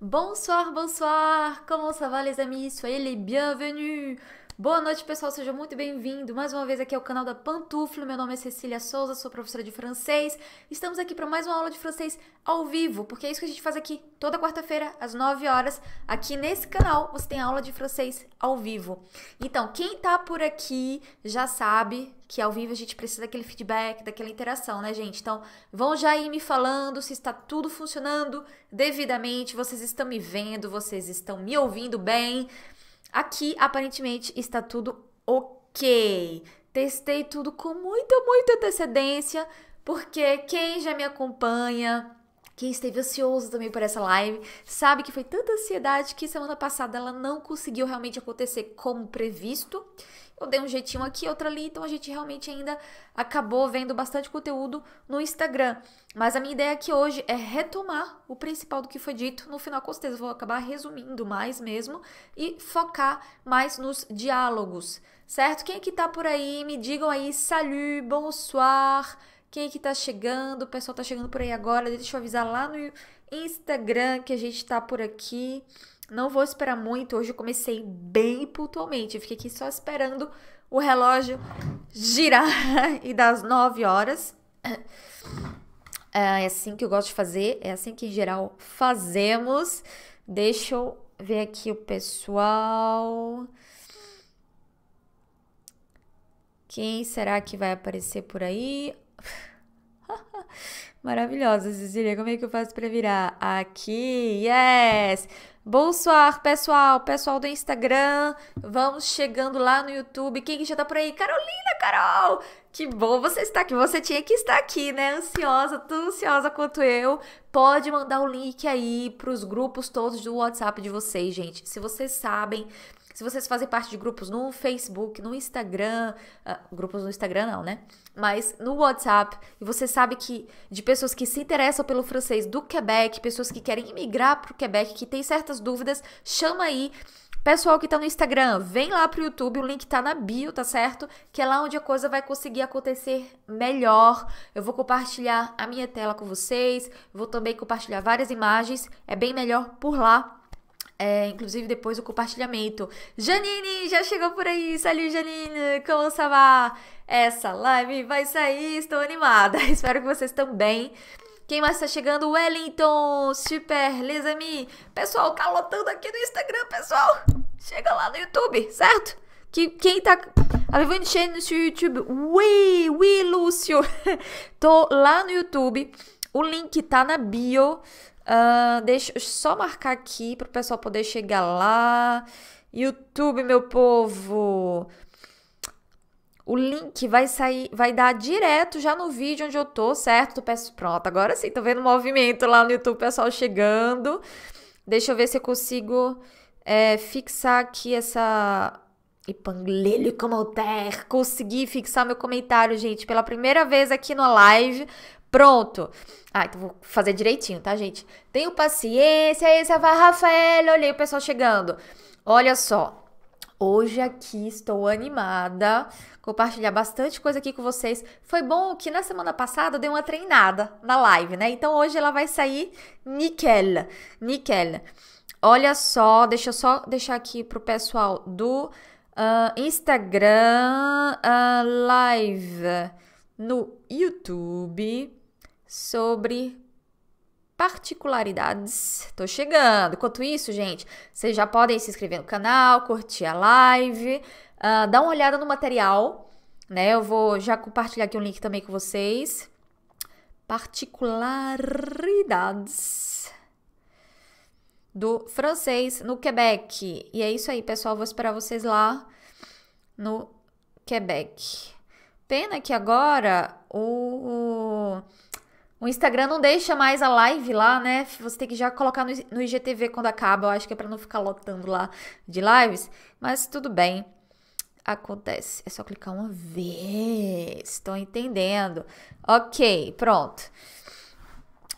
Bonsoir, bonsoir, comment ça va les amis Soyez les bienvenus Boa noite, pessoal. Seja muito bem-vindo. Mais uma vez aqui ao canal da Pantuflo. Meu nome é Cecília Souza, sou professora de francês. Estamos aqui para mais uma aula de francês ao vivo, porque é isso que a gente faz aqui toda quarta-feira às 9 horas. Aqui nesse canal você tem aula de francês ao vivo. Então, quem tá por aqui já sabe que ao vivo a gente precisa daquele feedback, daquela interação, né, gente? Então, vão já ir me falando se está tudo funcionando devidamente, vocês estão me vendo, vocês estão me ouvindo bem. Aqui, aparentemente, está tudo ok. Testei tudo com muita, muita antecedência, porque quem já me acompanha, quem esteve ansioso também por essa live, sabe que foi tanta ansiedade que semana passada ela não conseguiu realmente acontecer como previsto eu dei um jeitinho aqui, outro ali, então a gente realmente ainda acabou vendo bastante conteúdo no Instagram. Mas a minha ideia aqui hoje é retomar o principal do que foi dito. No final, com certeza, vou acabar resumindo mais mesmo e focar mais nos diálogos, certo? Quem é que tá por aí? Me digam aí, salut, bonsoir. Quem é que tá chegando? O pessoal tá chegando por aí agora. Deixa eu avisar lá no Instagram que a gente tá por aqui. Não vou esperar muito, hoje eu comecei bem pontualmente. Eu fiquei aqui só esperando o relógio girar e das 9 horas. É, é assim que eu gosto de fazer, é assim que em geral fazemos. Deixa eu ver aqui o pessoal. Quem será que vai aparecer por aí? Maravilhosa, Cecília. Como é que eu faço para virar? Aqui, yes! Bonsoir, pessoal, pessoal do Instagram. Vamos chegando lá no YouTube. Quem já tá por aí? Carolina, Carol! Que bom você estar, aqui. Você tinha que estar aqui, né? Ansiosa, tão ansiosa quanto eu. Pode mandar o link aí pros grupos todos do WhatsApp de vocês, gente. Se vocês sabem se vocês fazem parte de grupos no Facebook, no Instagram, uh, grupos no Instagram não, né? Mas no WhatsApp, e você sabe que de pessoas que se interessam pelo francês do Quebec, pessoas que querem imigrar para o Quebec, que têm certas dúvidas, chama aí. Pessoal que tá no Instagram, vem lá pro YouTube, o link tá na bio, tá certo? Que é lá onde a coisa vai conseguir acontecer melhor. Eu vou compartilhar a minha tela com vocês, vou também compartilhar várias imagens, é bem melhor por lá é, inclusive depois o compartilhamento. Janine, já chegou por aí, salut Janine, como você vai? Essa live vai sair, estou animada, espero que vocês também. Quem mais está chegando? Wellington, super, les amis. Pessoal, tá lotando aqui no Instagram, pessoal. Chega lá no YouTube, certo? Que, quem tá... avez enchendo no YouTube? Oui, oui, Lúcio. Tô lá no YouTube. O link tá na bio Uh, deixa eu só marcar aqui para o pessoal poder chegar lá. YouTube, meu povo. O link vai sair, vai dar direto já no vídeo onde eu tô, certo? peço pronto. Agora sim, tô vendo movimento lá no YouTube, pessoal chegando. Deixa eu ver se eu consigo é, fixar aqui essa e panglelho como alter. Consegui fixar meu comentário, gente, pela primeira vez aqui na live. Pronto. Ah, então vou fazer direitinho, tá, gente? Tenho paciência, esse vai, é Rafael. Olhei o pessoal chegando. Olha só. Hoje aqui estou animada, compartilhar bastante coisa aqui com vocês. Foi bom que na semana passada eu dei uma treinada na live, né? Então hoje ela vai sair níquel, níquel. Olha só, deixa eu só deixar aqui pro pessoal do uh, Instagram uh, live no YouTube sobre particularidades. Tô chegando. Enquanto isso, gente, vocês já podem se inscrever no canal, curtir a live, uh, dar uma olhada no material, né? Eu vou já compartilhar aqui um link também com vocês. Particularidades do francês no Quebec. E é isso aí, pessoal. Vou esperar vocês lá no Quebec. Pena que agora o, o o Instagram não deixa mais a live lá, né? Você tem que já colocar no, IGTV quando acaba. Eu acho que é para não ficar lotando lá de lives. Mas tudo bem. Acontece. É só clicar uma vez. Estou entendendo. Ok, pronto.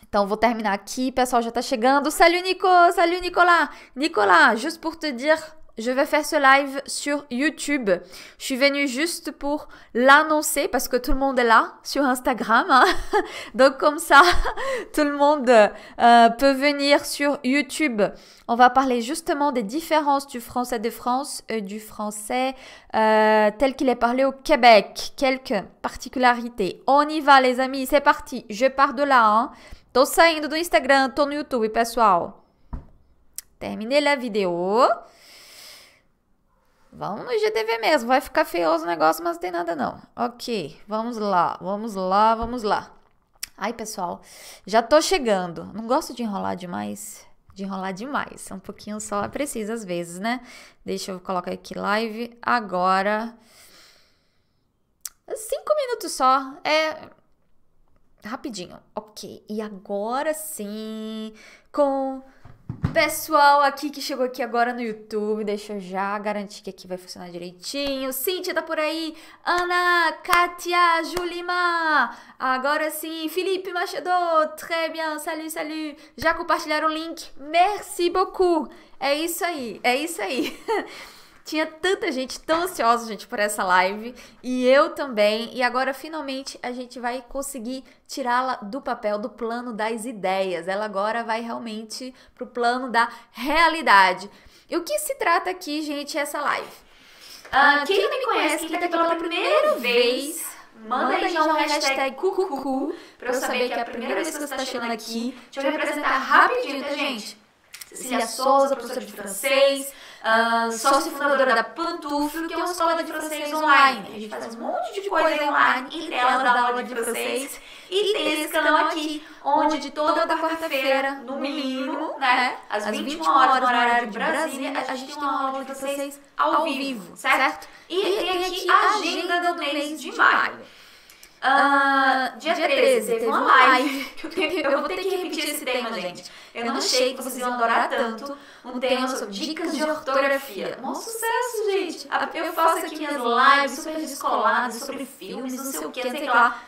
Então, vou terminar aqui. Pessoal, já tá chegando. Salut, Nico! Salut, Nicolas! Nicolas, juste pour te dire... je vais faire ce live sur YouTube. Je suis venue juste pour l'annoncer parce que tout le monde est là sur Instagram. Hein. Donc comme ça, tout le monde euh, peut venir sur YouTube. On va parler justement des différences du français de France et du français euh, tel qu'il est parlé au Québec. Quelques particularités. On y va les amis, c'est parti. Je pars de là. Hein. Tô saindo do Instagram, tô no YouTube, pessoal. Terminei a vidéo. Vamos no IGTV mesmo, vai ficar feioso o negócio, mas não tem nada não. Ok, vamos lá, vamos lá, vamos lá. Ai, pessoal, já tô chegando. Não gosto de enrolar demais, de enrolar demais. Um pouquinho só é preciso às vezes, né? Deixa eu colocar aqui live agora. Cinco minutos só, é rapidinho. Ok, e agora sim, com pessoal aqui que chegou aqui agora no YouTube, deixa eu já garantir que aqui vai funcionar direitinho. Cíntia tá por aí, Ana, Katia, Julima, agora sim, Felipe Machado, très bien, salut, salut. Já compartilharam o link? Merci beaucoup. É isso aí, é isso aí. Tinha tanta gente tão ansiosa, gente, por essa live. E eu também. E agora, finalmente, a gente vai conseguir tirá-la do papel, do plano das ideias. Ela agora vai realmente pro plano da realidade. E o que se trata aqui, gente, é essa live? Ah, ah, quem, quem, não me conhece, quem tá aqui pela primeira vez, manda aí já um hashtag cucu pra eu saber que é a é primeira vez que você tá, tá chegando aqui. Deixa eu me apresentar rapidinho, tá, gente? Cecília Souza, professora de francês uh, ah, sócio fundadora da Pantuflo, que é uma escola de francês online. A gente faz um monte de coisa online, e ela dá aula de francês. E tem esse canal aqui, onde de toda quarta-feira, no mínimo, né, às 21 horas no horário de Brasília, a gente tem uma aula de francês ao vivo, certo? E tem aqui a agenda do mês de maio. Ah, ah, dia, dia 13, 13 teve, teve uma live. live. Eu, eu, vou ter que repetir esse tema, gente. Eu não achei que vocês iam adorar tanto um tema sobre dicas de ortografia. Um sucesso, gente. Eu faço aqui minhas lives super descoladas sobre filmes, não sei o que, não sei lá.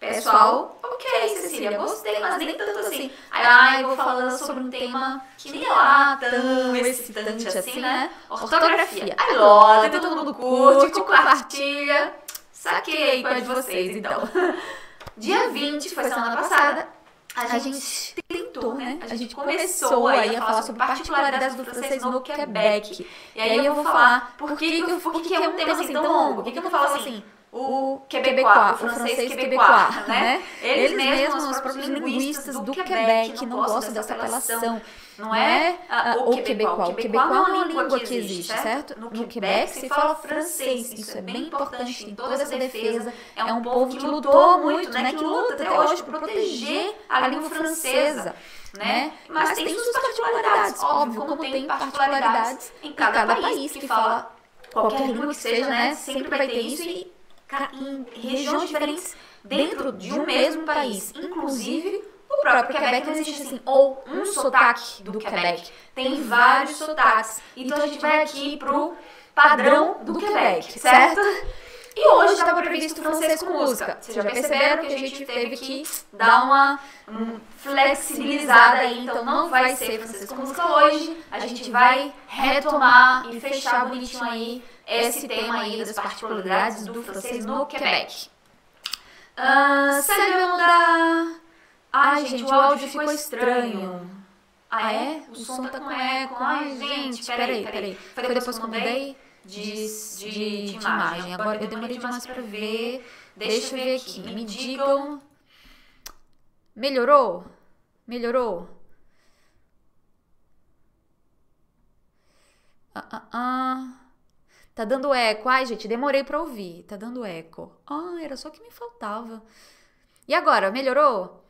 Pessoal, ok, Cecília, gostei, mas nem tanto assim. Ai, assim. ai ah, eu vou falando sobre um tema que nem é lá é tão excitante assim, assim, né? né? Ortografia. Aí, logo, todo mundo curte, compartilha. Saquei com a é de vocês, então. Dia 20, foi semana passada, a gente, a gente tentou, né? né? A gente começou aí a falar sobre particularidades do francês no Quebec. E aí eu vou falar por que, por que, é um tema é assim tão longo, por que, eu não falo assim o quebecois, o francês quebecois, né? né? Eles, mesmos, os próprios linguistas do Quebec, não gostam dessa apelação. Não, não é, é ah, ah, o, o quebecois. O quebecois é, é uma língua que existe, certo? No, no Quebec se fala francês. Isso é, é bem importante, tem toda essa defesa. É, é um povo que lutou muito, né? né que luta até hoje para proteger a língua francesa. Né? né? Mas, Mas tem, suas particularidades, óbvio, como, como tem particularidades em cada, cada país que fala qualquer língua que seja, né? né? Sempre vai ter isso e em regiões diferentes dentro de um mesmo país, inclusive o próprio, próprio Quebec, não existe assim, assim, ou um sotaque do, do Quebec. Quebec. Tem vários sotaques. Então, então a gente vai aqui pro padrão do, do Quebec, Quebec, certo? E hoje estava previsto francês com música. Vocês já perceberam que a gente teve que dar uma um, flexibilizada aí, então não vai ser francês com música hoje. A gente vai retomar e fechar bonitinho aí esse tema aí das particularidades do francês no Quebec. Uh, salut, Ai, gente, o áudio ficou estranho. Ah, ah, é? é? O som tá, tá com eco. Ai, gente, peraí, peraí. Foi depois que eu mudei de, de, de imagem. Agora eu demorei demais pra ver. Deixa eu ver aqui. Me digam. Melhorou? Melhorou? Ah, ah, ah. Tá dando eco. Ai, gente, demorei pra ouvir. Tá dando eco. Ah, era só o que me faltava. E agora, melhorou?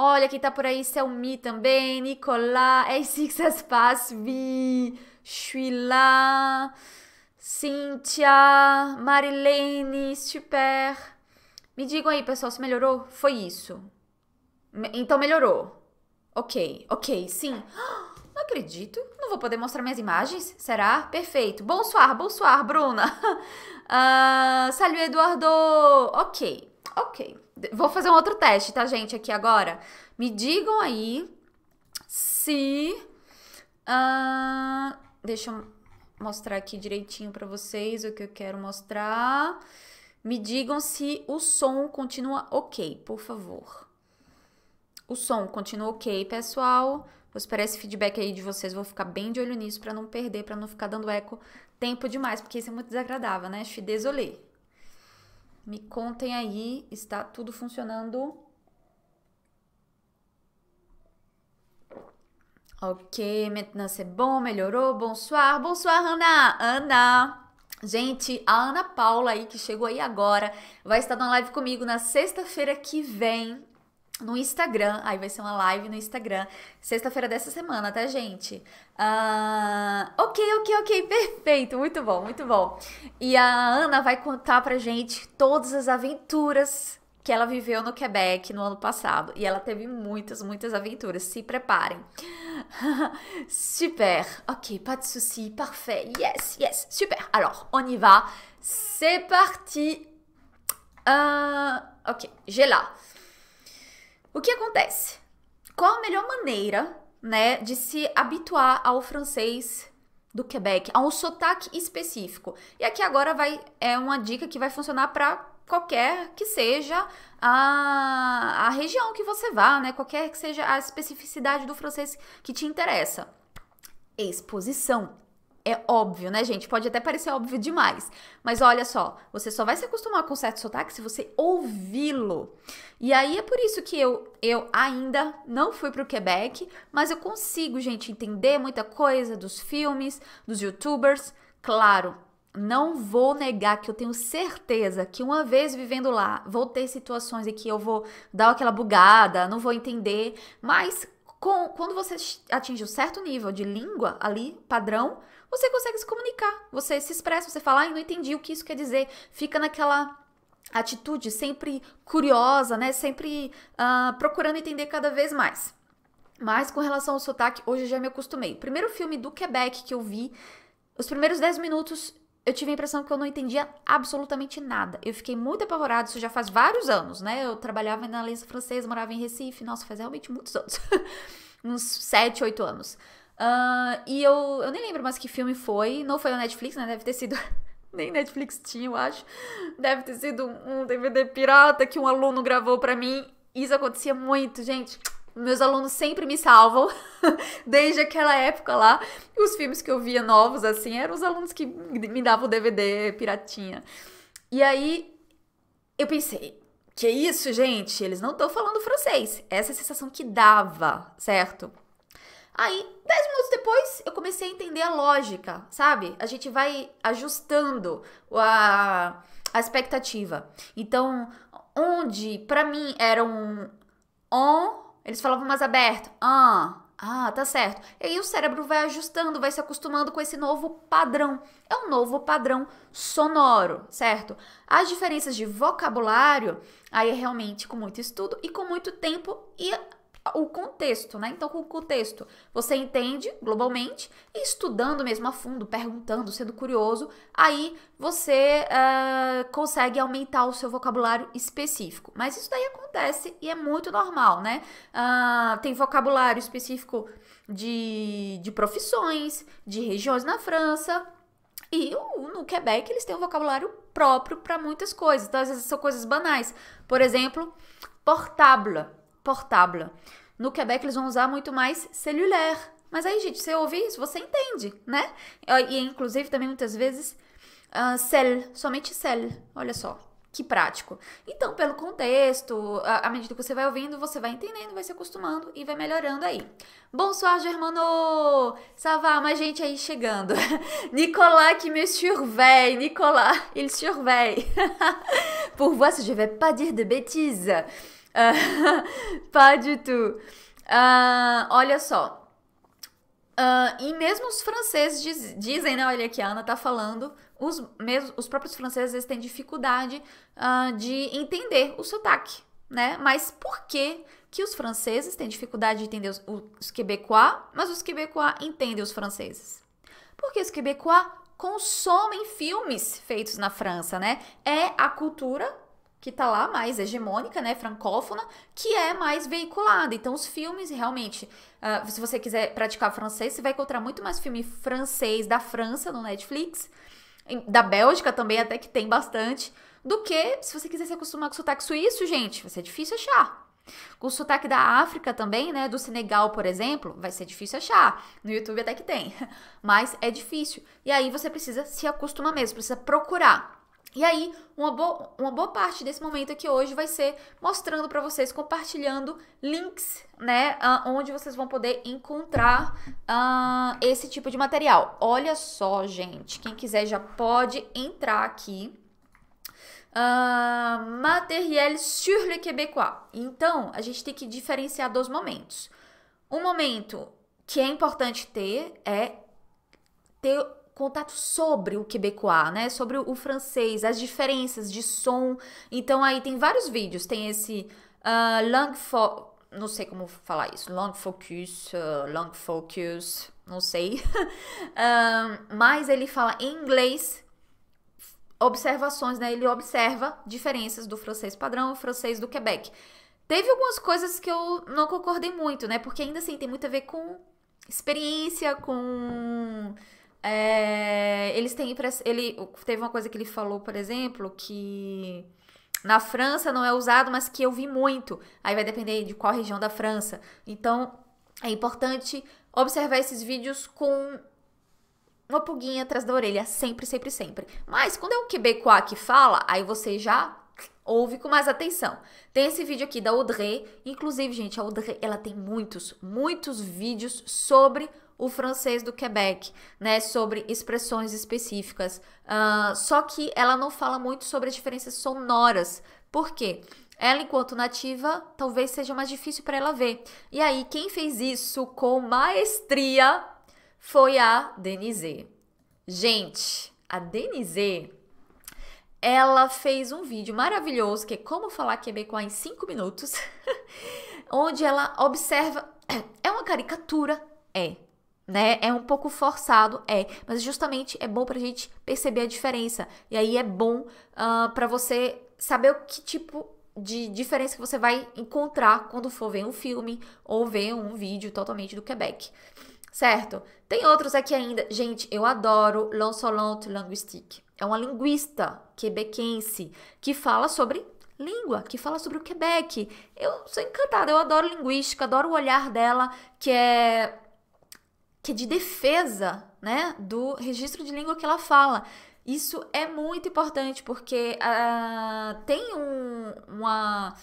Olha, quem tá por aí, Selmi é também, Nicolás, é Sixas Paz, Vi, Shuila, Cíntia, Marilene, Super. Me digam aí, pessoal, se melhorou? Foi isso. Então melhorou. Ok, ok, sim. Não acredito. Não vou poder mostrar minhas imagens? Será? Perfeito. Bonsoir, bonsoir, Bruna. uh, salve Eduardo. Ok. Ok. Vou fazer um outro teste, tá, gente? Aqui agora. Me digam aí se. Uh, deixa eu mostrar aqui direitinho para vocês o que eu quero mostrar. Me digam se o som continua ok, por favor. O som continua ok, pessoal. Vou esperar esse feedback aí de vocês. Vou ficar bem de olho nisso para não perder, para não ficar dando eco tempo demais, porque isso é muito desagradável, né? Je suis me contem aí, está tudo funcionando? Ok, maintenant c'est é bom, melhorou, bonsoir, bonsoir, Ana, Ana. Gente, a Ana Paula aí, que chegou aí agora, vai estar na live comigo na sexta-feira que vem, no Instagram, aí vai ser uma live no Instagram, sexta-feira dessa semana, tá, gente? Uh, ok, ok, ok, perfeito, muito bom, muito bom. E a Ana vai contar pra gente todas as aventuras que ela viveu no Quebec no ano passado. E ela teve muitas, muitas aventuras, se preparem. super, ok, pas de souci, parfait, yes, yes, super. Alors, on y va, c'est parti. Uh, ok, j'ai là. O que acontece? Qual a melhor maneira, né, de se habituar ao francês do Quebec, a um sotaque específico? E aqui agora vai é uma dica que vai funcionar para qualquer que seja a, a região que você vá, né? Qualquer que seja a especificidade do francês que te interessa. Exposição, é óbvio, né, gente? Pode até parecer óbvio demais. Mas olha só, você só vai se acostumar com certo sotaque se você ouvi-lo. E aí é por isso que eu, eu ainda não fui pro Quebec, mas eu consigo, gente, entender muita coisa dos filmes, dos youtubers. Claro, não vou negar que eu tenho certeza que uma vez vivendo lá, vou ter situações em que eu vou dar aquela bugada, não vou entender, mas com, quando você atinge um certo nível de língua ali, padrão, você consegue se comunicar, você se expressa, você fala, ai, não entendi o que isso quer dizer, fica naquela atitude sempre curiosa, né? Sempre uh, procurando entender cada vez mais. Mas com relação ao sotaque, hoje eu já me acostumei. Primeiro filme do Quebec que eu vi, os primeiros 10 minutos eu tive a impressão que eu não entendia absolutamente nada. Eu fiquei muito apavorada, isso já faz vários anos, né? Eu trabalhava na Aliança Francesa, morava em Recife, nossa, faz realmente muitos anos. Uns 7, 8 anos. Uh, e eu, eu nem lembro mais que filme foi. Não foi na Netflix, né? Deve ter sido. nem Netflix tinha, eu acho. Deve ter sido um DVD pirata que um aluno gravou para mim. Isso acontecia muito, gente. Meus alunos sempre me salvam, desde aquela época lá. Os filmes que eu via novos, assim, eram os alunos que me davam o DVD piratinha. E aí eu pensei, que isso, gente? Eles não estão falando francês. Essa é a sensação que dava, certo? Aí, 10 minutos depois, eu comecei a entender a lógica, sabe? A gente vai ajustando a, a expectativa. Então, onde para mim era um on, eles falavam mais aberto, ah, ah, tá certo. E aí o cérebro vai ajustando, vai se acostumando com esse novo padrão. É um novo padrão sonoro, certo? As diferenças de vocabulário, aí é realmente com muito estudo e com muito tempo e o contexto, né? Então, com o contexto, você entende globalmente, e estudando mesmo a fundo, perguntando, sendo curioso, aí você uh, consegue aumentar o seu vocabulário específico. Mas isso daí acontece e é muito normal, né? Uh, tem vocabulário específico de, de profissões, de regiões na França. E no Quebec eles têm um vocabulário próprio para muitas coisas. Então, às vezes são coisas banais. Por exemplo, portable. Portable. No Quebec eles vão usar muito mais cellular. Mas aí, gente, você ouve isso, você entende, né? E inclusive também muitas vezes uh, ah, cell, somente cell. Olha só, que prático. Então, pelo contexto, à medida que você vai ouvindo, você vai entendendo, vai se acostumando e vai melhorando aí. Bonsoir, Germano! Savá, Mais gente aí chegando. Nicolas que me surveille. Nicolas, il surveille. Pour voir je vais pas dire de bêtises. Pode tu. Uh, olha só. Uh, e mesmo os franceses diz, dizem, né? Olha que a Ana tá falando. Os, mesmo, os próprios franceses eles têm dificuldade uh, de entender o sotaque, né? Mas por que que os franceses têm dificuldade de entender os, os quebecois, mas os quebecois entendem os franceses? Porque os quebecois consomem filmes feitos na França, né? É a cultura que tá lá mais hegemônica, né, francófona, que é mais veiculada. Então, os filmes realmente, uh, se você quiser praticar francês, você vai encontrar muito mais filme francês da França no Netflix, da Bélgica também até que tem bastante, do que se você quiser se acostumar com o sotaque suíço, gente, vai ser difícil achar. Com o sotaque da África também, né? Do Senegal, por exemplo, vai ser difícil achar. No YouTube até que tem, mas é difícil. E aí você precisa se acostumar mesmo, precisa procurar. E aí, uma, bo uma boa parte desse momento aqui hoje vai ser mostrando para vocês, compartilhando links, né? Uh, onde vocês vão poder encontrar uh, esse tipo de material. Olha só, gente. Quem quiser já pode entrar aqui. Uh, ah, materiel sur le québécois. Então, a gente tem que diferenciar dois momentos. Um momento que é importante ter é ter contato sobre o quebecois, né? Sobre o francês, as diferenças de som. Então aí tem vários vídeos, tem esse uh, ah, Lang for, não sei como falar isso, Long Focus, uh, ah, Long Focus, não sei. Ah, mas ele fala em inglês observações, né? Ele observa diferenças do francês padrão e francês do Quebec. Teve algumas coisas que eu não concordei muito, né? Porque ainda assim tem muito a ver com experiência, com é, eles têm ele teve uma coisa que ele falou, por exemplo, que na França não é usado, mas que eu vi muito. Aí vai depender de qual região da França. Então, é importante observar esses vídeos com uma pulguinha atrás da orelha, sempre, sempre, sempre. Mas quando é um quebecois que fala, aí você já ouve com mais atenção. Tem esse vídeo aqui da Audrey, inclusive, gente, a Audrey, ela tem muitos, muitos vídeos sobre o francês do Quebec, né, sobre expressões específicas. Uh, só que ela não fala muito sobre as diferenças sonoras. Por quê? Ela, enquanto nativa, talvez seja mais difícil para ela ver. E aí, quem fez isso com maestria foi a Denise. Gente, a Denise, ela fez um vídeo maravilhoso que é como falar quebecois em 5 minutos, onde ela observa. É uma caricatura, é, né? É um pouco forçado, é, mas justamente é bom pra gente perceber a diferença. E aí é bom uh, ah, para você saber o que tipo de diferença que você vai encontrar quando for ver um filme ou ver um vídeo totalmente do Quebec. Certo? Tem outros aqui ainda. Gente, eu adoro Lancelot Linguistique. É uma linguista quebequense que fala sobre língua, que fala sobre o Quebec. Eu sou encantada, eu adoro linguística, adoro o olhar dela, que é que é de defesa, né, do registro de língua que ela fala. Isso é muito importante porque uh, tem um, uma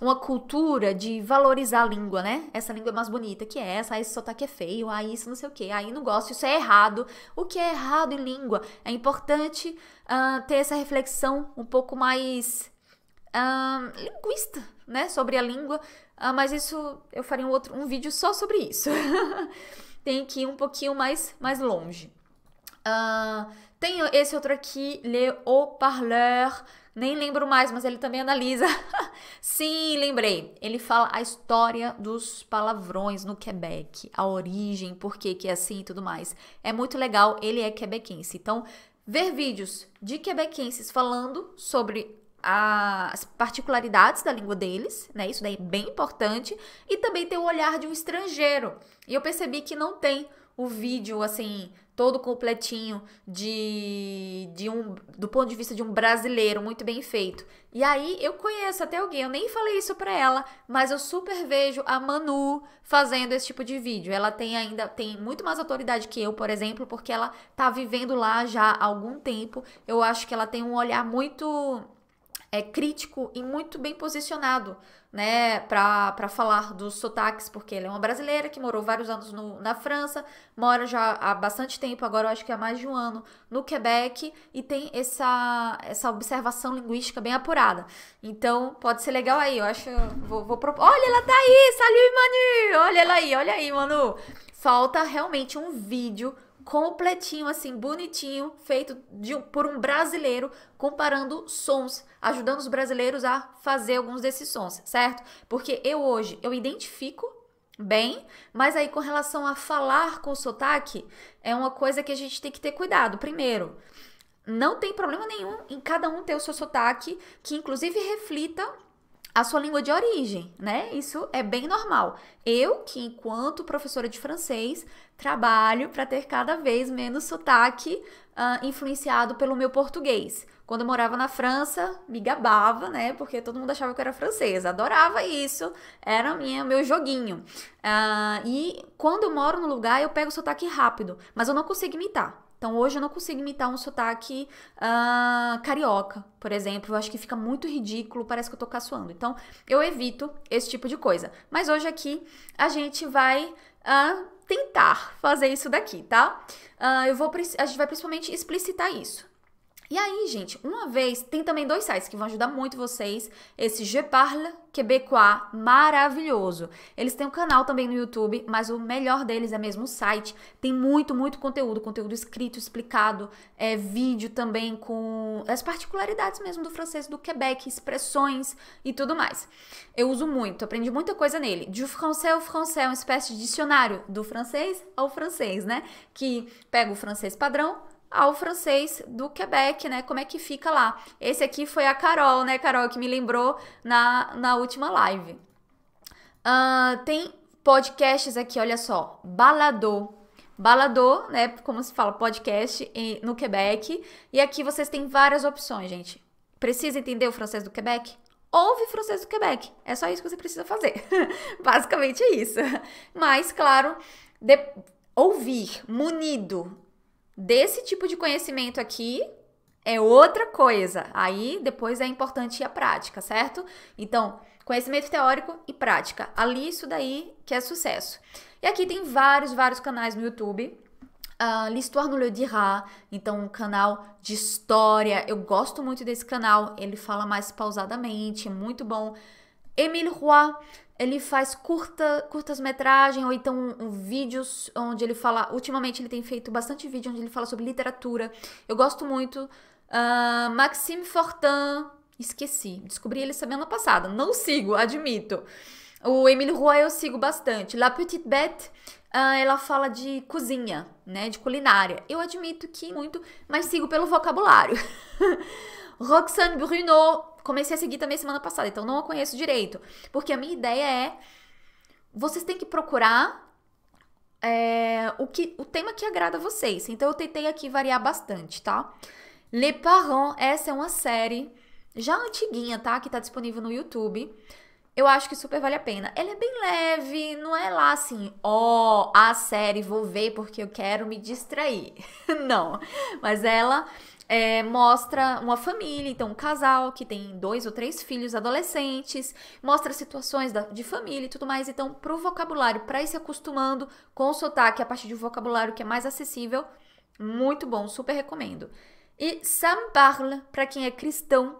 uma cultura de valorizar a língua, né? Essa língua é mais bonita que é essa, aí ah, esse sotaque é feio, aí ah, isso não sei o que, aí não gosto, isso é errado. O que é errado em língua? É importante uh, ter essa reflexão um pouco mais uh, linguista, né? Sobre a língua, uh, mas isso eu faria um, outro, um vídeo só sobre isso. tem que ir um pouquinho mais, mais longe. Uh, tem esse outro aqui, Le Haut-Parleur, é nem lembro mais, mas ele também analisa. Sim, lembrei. Ele fala a história dos palavrões no Quebec, a origem, por que é assim e tudo mais. É muito legal, ele é quebequense. Então, ver vídeos de quebequenses falando sobre as particularidades da língua deles, né? Isso daí é bem importante. E também ter o olhar de um estrangeiro. E eu percebi que não tem o vídeo assim todo completinho de, de um do ponto de vista de um brasileiro muito bem feito. E aí eu conheço até alguém, eu nem falei isso para ela, mas eu super vejo a Manu fazendo esse tipo de vídeo. Ela tem ainda tem muito mais autoridade que eu, por exemplo, porque ela tá vivendo lá já há algum tempo. Eu acho que ela tem um olhar muito é, crítico e muito bem posicionado, né, para falar dos sotaques, porque ele é uma brasileira que morou vários anos no, na França, mora já há bastante tempo, agora eu acho que há mais de um ano, no Quebec, e tem essa, essa observação linguística bem apurada. Então, pode ser legal aí, eu acho. Vou, vou propor. Olha, ela tá aí! Salut, Manu! Olha ela aí, olha aí, Manu! Falta realmente um vídeo completinho, assim, bonitinho, feito de, por um brasileiro, comparando sons, ajudando os brasileiros a fazer alguns desses sons, certo? Porque eu hoje, eu identifico bem, mas aí com relação a falar com sotaque, é uma coisa que a gente tem que ter cuidado. Primeiro, não tem problema nenhum em cada um ter o seu sotaque, que inclusive reflita a sua língua de origem, né? Isso é bem normal. Eu, que enquanto professora de francês, trabalho para ter cada vez menos sotaque uh, influenciado pelo meu português. Quando eu morava na França, me gabava, né? Porque todo mundo achava que eu era francesa. Adorava isso, era minha, meu joguinho. Uh, e quando eu moro no lugar, eu pego o sotaque rápido, mas eu não consigo imitar. Então hoje eu não consigo imitar um sotaque uh, carioca, por exemplo. Eu acho que fica muito ridículo, parece que eu tô caçoando. Então eu evito esse tipo de coisa. Mas hoje aqui a gente vai uh, tentar fazer isso daqui, tá? Uh, eu vou, a gente vai principalmente explicitar isso. E aí, gente, uma vez, tem também dois sites que vão ajudar muito vocês. Esse Je Parle Quebecois, maravilhoso. Eles têm um canal também no YouTube, mas o melhor deles é mesmo o site. Tem muito, muito conteúdo, conteúdo escrito, explicado, é, vídeo também com as particularidades mesmo do francês do Quebec, expressões e tudo mais. Eu uso muito, aprendi muita coisa nele. Du français au français é uma espécie de dicionário do francês ao francês, né? Que pega o francês padrão, ao francês do Quebec, né? Como é que fica lá? Esse aqui foi a Carol, né, Carol, que me lembrou na, na última live. Uh, tem podcasts aqui, olha só, Balador. Balador, né? Como se fala, podcast em, no Quebec. E aqui vocês têm várias opções, gente. Precisa entender o francês do Quebec? ouve francês do Quebec. É só isso que você precisa fazer. Basicamente é isso. Mas, claro, de... ouvir, munido desse tipo de conhecimento aqui é outra coisa. Aí depois é importante a prática, certo? Então, conhecimento teórico e prática. Ali isso daí que é sucesso. E aqui tem vários, vários canais no YouTube. Uh, L'Histoire no Le Dira, então um canal de história. Eu gosto muito desse canal, ele fala mais pausadamente, é muito bom. Emile Roy, ele faz curta, curtas metragens ou então um, um, vídeos onde ele fala. Ultimamente ele tem feito bastante vídeo onde ele fala sobre literatura. Eu gosto muito. Uh, Maxime Fortin, esqueci. Descobri ele semana passada. Não sigo, admito. O Emile Roy eu sigo bastante. La Petite Bête, uh, ela fala de cozinha, né? De culinária. Eu admito que muito, mas sigo pelo vocabulário. Roxane Bruno, comecei a seguir também semana passada, então não a conheço direito. Porque a minha ideia é. Vocês têm que procurar é, o, que, o tema que agrada vocês. Então eu tentei aqui variar bastante, tá? Les Parents, essa é uma série já antiguinha, tá? Que tá disponível no YouTube. Eu acho que super vale a pena. Ela é bem leve, não é lá assim, ó, oh, a série, vou ver porque eu quero me distrair. não, mas ela é, mostra uma família, então um casal que tem dois ou três filhos adolescentes, mostra situações da, de família e tudo mais. Então, pro vocabulário, para ir se acostumando com o sotaque, a partir de um vocabulário que é mais acessível, muito bom, super recomendo. E Sam Parle, para quem é cristão,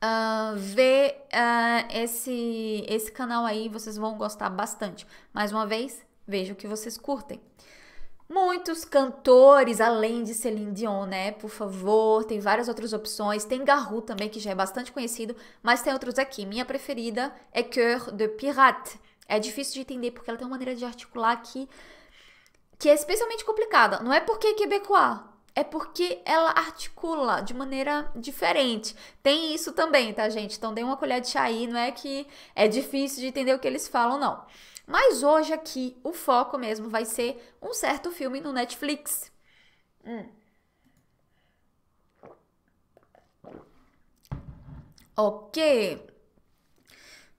uh, vê uh, esse, esse canal aí, vocês vão gostar bastante. Mais uma vez, vejo que vocês curtem. Muitos cantores, além de Celine Dion, né? Por favor, tem várias outras opções. Tem Garou também, que já é bastante conhecido, mas tem outros aqui. Minha preferida é Cœur de Pirate. É difícil de entender porque ela tem uma maneira de articular que, que é especialmente complicada. Não é porque é quebecois, é porque ela articula de maneira diferente. Tem isso também, tá, gente? Então dê uma colher de chá aí, não é que é difícil de entender o que eles falam, não. Mas hoje aqui o foco mesmo vai ser um certo filme no Netflix. Hum. Ok.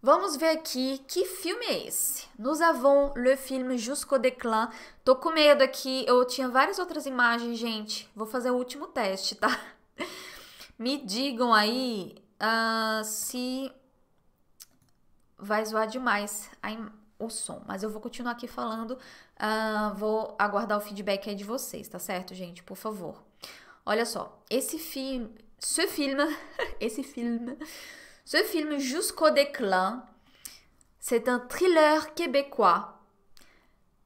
Vamos ver aqui que filme é esse. Nous avons le film Jusqu'au déclin. Tô com medo aqui, eu tinha várias outras imagens, gente. Vou fazer o último teste, tá? Me digam aí uh, se vai zoar demais a, im o som. Mas eu vou continuar aqui falando, uh, vou aguardar o feedback aí de vocês, tá certo, gente? Por favor. Olha só, esse filme, ce film, esse filme, ce film Jusqu'au déclin, c'est un thriller québécois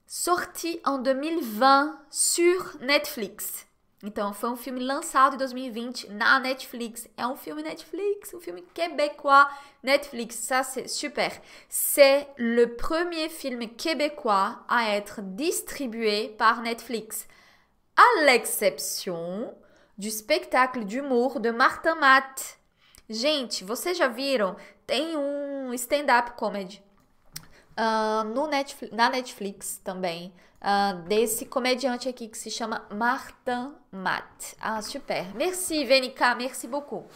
sorti en 2020 sur Netflix. Então, foi um filme lançado em 2020 na Netflix. É um filme Netflix, um filme québécois Netflix. Ça, c'est super. C'est le premier film québécois à être distribué par Netflix. À l'exception du spectacle d'humour de Martin Matt. Gente, vocês já viram? Tem um stand-up comedy uh, no Netflix, na Netflix também, uh, desse comediante aqui que se chama Martin Matt. Ah, super. Merci, VNK, merci beaucoup.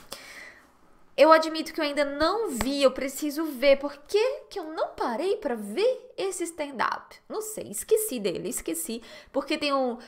Eu admito que eu ainda não vi, eu preciso ver. Por que, que eu não parei para ver esse stand-up? Não sei, esqueci dele, esqueci. Porque tem um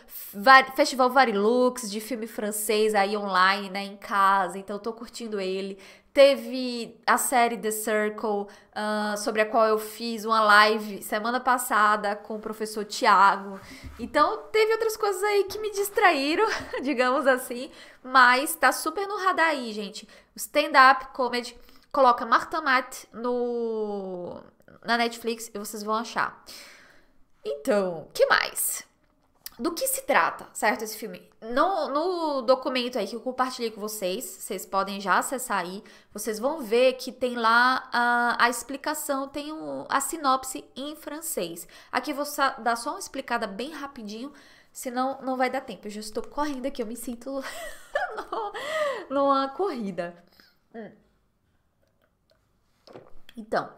festival Varilux de filme francês aí online, né, em casa, então eu tô curtindo ele. Teve a série The Circle, uh, sobre a qual eu fiz uma live semana passada com o professor Tiago. Então, teve outras coisas aí que me distraíram, digamos assim, mas tá super no radar aí, gente. O stand-up comedy coloca Marta Matt no na Netflix e vocês vão achar. Então, que mais? Do que se trata, certo, esse filme? No, no documento aí que eu compartilhei com vocês, vocês podem já acessar aí, vocês vão ver que tem lá a, a explicação, tem um, a sinopse em francês. Aqui vou dar só uma explicada bem rapidinho, senão não vai dar tempo. Eu já estou correndo aqui, eu me sinto numa corrida. Hum. Então,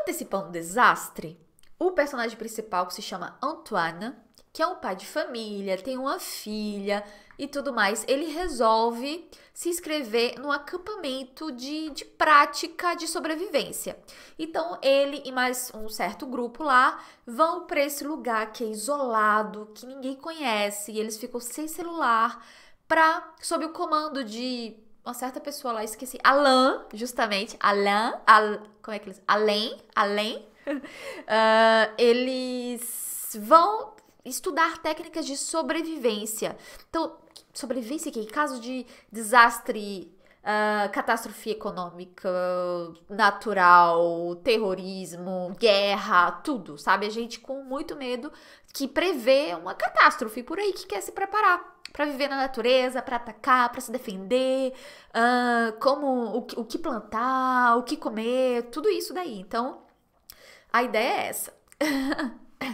antecipando o desastre, o personagem principal, que se chama Antoine, que é um pai de família, tem uma filha e tudo mais, ele resolve se inscrever num acampamento de, de prática de sobrevivência. Então, ele e mais um certo grupo lá vão para esse lugar que é isolado, que ninguém conhece, e eles ficam sem celular, pra, sob o comando de uma certa pessoa lá, esqueci, Alain, justamente, Alain, Al, como é que eles, Alain, Alain, uh, eles vão estudar técnicas de sobrevivência. Então, sobrevivência aqui, caso de desastre, uh, catástrofe econômica, natural, terrorismo, guerra, tudo, sabe? A gente com muito medo que prevê uma catástrofe por aí que quer se preparar para viver na natureza, para atacar, para se defender, uh, como o, o que plantar, o que comer, tudo isso daí. Então, a ideia é essa. uh,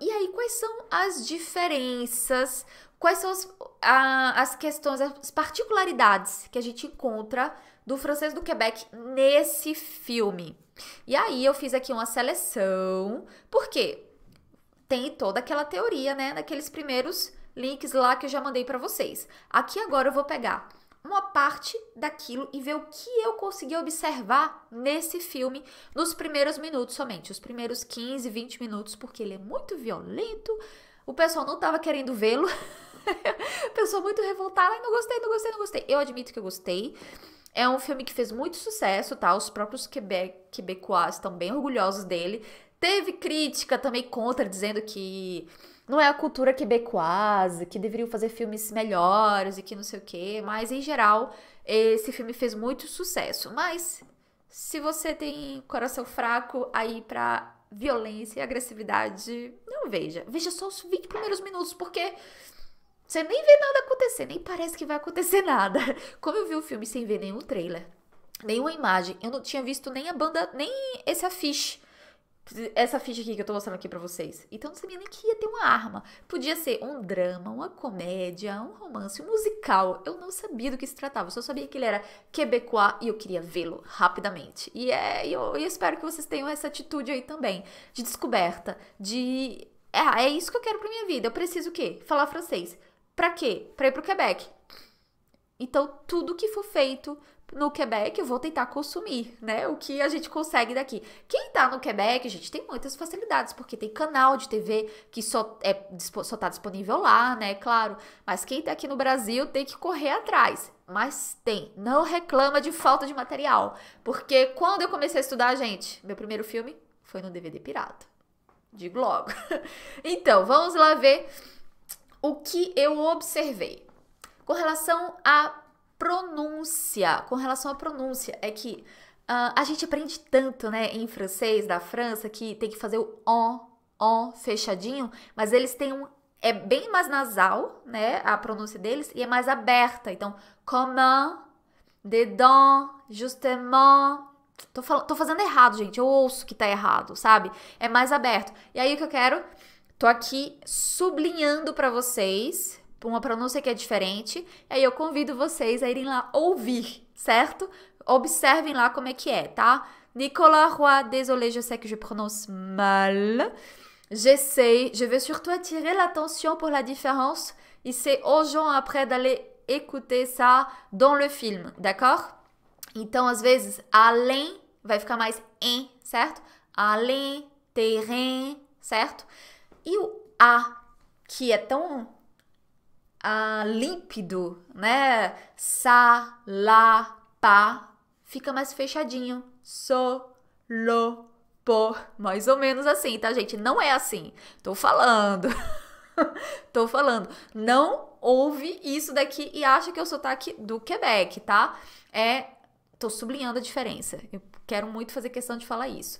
e aí, quais são as diferenças? Quais são as, as questões, as particularidades que a gente encontra do francês do Quebec nesse filme? E aí, eu fiz aqui uma seleção, porque tem toda aquela teoria, né, Daqueles primeiros links lá que eu já mandei para vocês. Aqui agora eu vou pegar uma parte daquilo e ver o que eu consegui observar nesse filme nos primeiros minutos somente, os primeiros 15, 20 minutos, porque ele é muito violento, o pessoal não estava querendo vê-lo, pessoal pessoa muito revoltada, não gostei, não gostei, não gostei. Eu admito que eu gostei. É um filme que fez muito sucesso, tá? Os próprios quebe quebecois estão bem orgulhosos dele. Teve crítica também contra, dizendo que não é a cultura quebecoise, que deveriam fazer filmes melhores e que não sei o quê, mas em geral esse filme fez muito sucesso. Mas se você tem coração fraco aí pra violência e agressividade, não veja. Veja só os 20 primeiros minutos, porque você nem vê nada acontecer, nem parece que vai acontecer nada. Como eu vi o filme sem ver nenhum trailer, nenhuma imagem, eu não tinha visto nem a banda, nem esse afiche essa ficha aqui que eu tô mostrando aqui pra vocês. Então não sabia nem que ia ter uma arma. Podia ser um drama, uma comédia, um romance, um musical. Eu não sabia do que se tratava. Eu só sabia que ele era quebecois e eu queria vê-lo rapidamente. E é, eu, eu espero que vocês tenham essa atitude aí também. De descoberta, de... É, é isso que eu quero pra minha vida. Eu preciso o quê? Falar francês. Pra quê? Pra ir pro Quebec. Então, tudo que for feito no Quebec, eu vou tentar consumir, né? O que a gente consegue daqui. Quem tá no Quebec, a gente tem muitas facilidades, porque tem canal de TV que só, é, só tá disponível lá, né? Claro. Mas quem tá aqui no Brasil tem que correr atrás. Mas tem. Não reclama de falta de material. Porque quando eu comecei a estudar, gente, meu primeiro filme foi no DVD pirata. Digo logo. então, vamos lá ver o que eu observei. Com relação a pronúncia, com relação à pronúncia, é que uh, a gente aprende tanto, né, em francês da França, que tem que fazer o on, on fechadinho, mas eles têm um é bem mais nasal, né, a pronúncia deles e é mais aberta. Então, comment, dedans, justement. Tô, tô fazendo errado, gente. Eu ouço que tá errado, sabe? É mais aberto. E aí o que eu quero, tô aqui sublinhando para vocês uma pronúncia que é diferente. E Aí eu convido vocês a irem lá ouvir, certo? Observem lá como é que é, tá? Nicolas Roy, désolé, je sais que je prononce mal. sais, je veux surtout attirer l'attention pour la différence E c'est aux gens après d'aller écouter ça dans le film, d'accord? Então, às vezes, além vai ficar mais em, certo? Além, terrain, certo? E o a, que é tão ah, límpido, né? Sa, la, pa, fica mais fechadinho. So, lo, po, mais ou menos assim, tá, gente? Não é assim. Tô falando. Tô falando. Não ouve isso daqui e acha que é o sotaque do Quebec, tá? É. Tô sublinhando a diferença. Eu quero muito fazer questão de falar isso.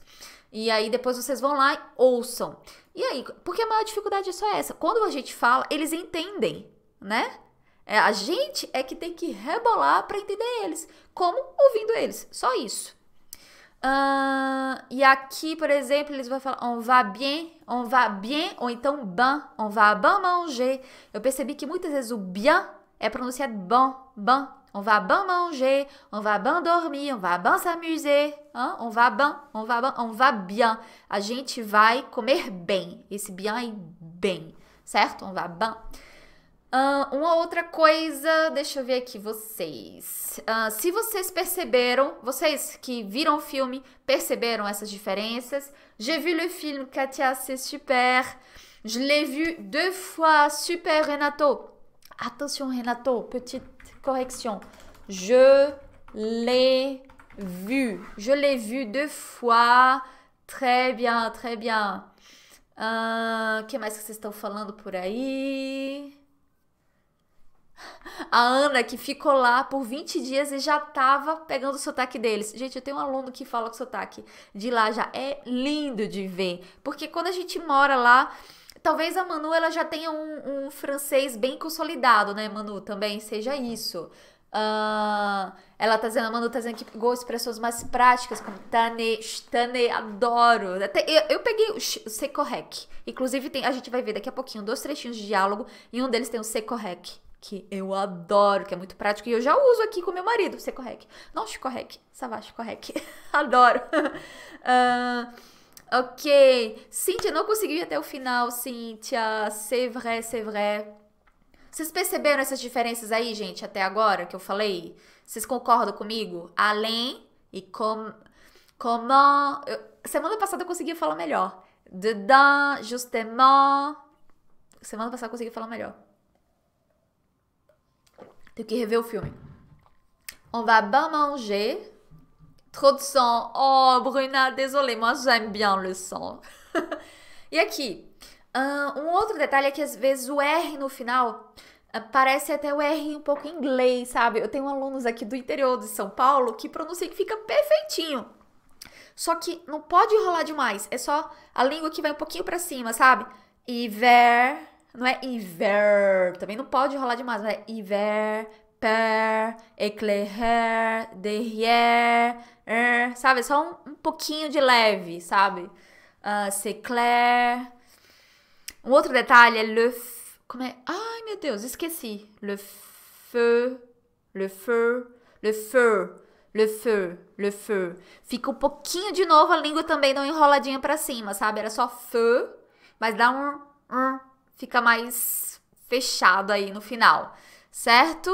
E aí depois vocês vão lá e ouçam. E aí, porque a maior dificuldade é só essa. Quando a gente fala, eles entendem né? É, a gente é que tem que rebolar para entender eles, como ouvindo eles, só isso. Uh, e aqui, por exemplo, eles vão falar on va bien, on va bien, ou então ban, on va ban manger. Eu percebi que muitas vezes o bien é pronunciado bon, ban. On va ban manger, on va ban dormir, on va ban s'amuser, hein? on va ban, on va ban, on va bien. A gente vai comer bem. Esse bien é bem, certo? On va ban. Uh, uma outra coisa, deixa eu ver aqui vocês. Uh, se vocês perceberam, vocês que viram o filme, perceberam essas diferenças. J'ai vu le film Katia, c'est super. Je l'ai vu deux fois, super Renato. Attention Renato, petite correction. Je l'ai vu. Je l'ai vu deux fois. Très bien, très bien. O uh, ah, que mais que vocês estão falando por aí? A Ana, que ficou lá por 20 dias e já tava pegando o sotaque deles. Gente, eu tenho um aluno que fala com o sotaque de lá já é lindo de ver. Porque quando a gente mora lá, talvez a Manu ela já tenha um, um francês bem consolidado, né, Manu? Também seja isso. Uh, ela tá dizendo, a Manu tá dizendo que pegou expressões mais práticas, como Tane, Tane, adoro. Até, eu, eu peguei o Secorrec. Inclusive, tem, a gente vai ver daqui a pouquinho dois trechinhos de diálogo e um deles tem o Secorrec que eu adoro, que é muito prático e eu já uso aqui com meu marido, você correc. Não, correc, savage correc. adoro. uh, ok. Cíntia, não consegui até o final, Cíntia. C'est vrai, c'est vrai. Vocês perceberam essas diferenças aí, gente, até agora que eu falei? Vocês concordam comigo? Além e com, comment. Eu, semana passada eu conseguia falar melhor. Dedans, justement. Semana passada eu consegui falar melhor. Tem que rever o filme. On va bien manger. Trop de sang. Oh, Bruna, désolé, moi j'aime bien le sang. e aqui, um outro detalhe é que às vezes o R no final ah, parece até o R um pouco inglês, sabe? Eu tenho alunos aqui do interior de São Paulo que pronunciam que fica perfeitinho. Só que não pode rolar demais, é só a língua que vai um pouquinho para cima, sabe? Iver, não é hiver, também não pode rolar demais, é hiver, per, eclair derrière, er, sabe? É só um, um, pouquinho de leve, sabe? Uh, Um outro detalhe é le... Como é? Ai, meu Deus, esqueci. Le feu, le feu, le feu, le feu, le feu. Fica um pouquinho de novo, a língua também dá uma enroladinha pra cima, sabe? Era só feu, mas dá um... um fica mais fechado aí no final, certo?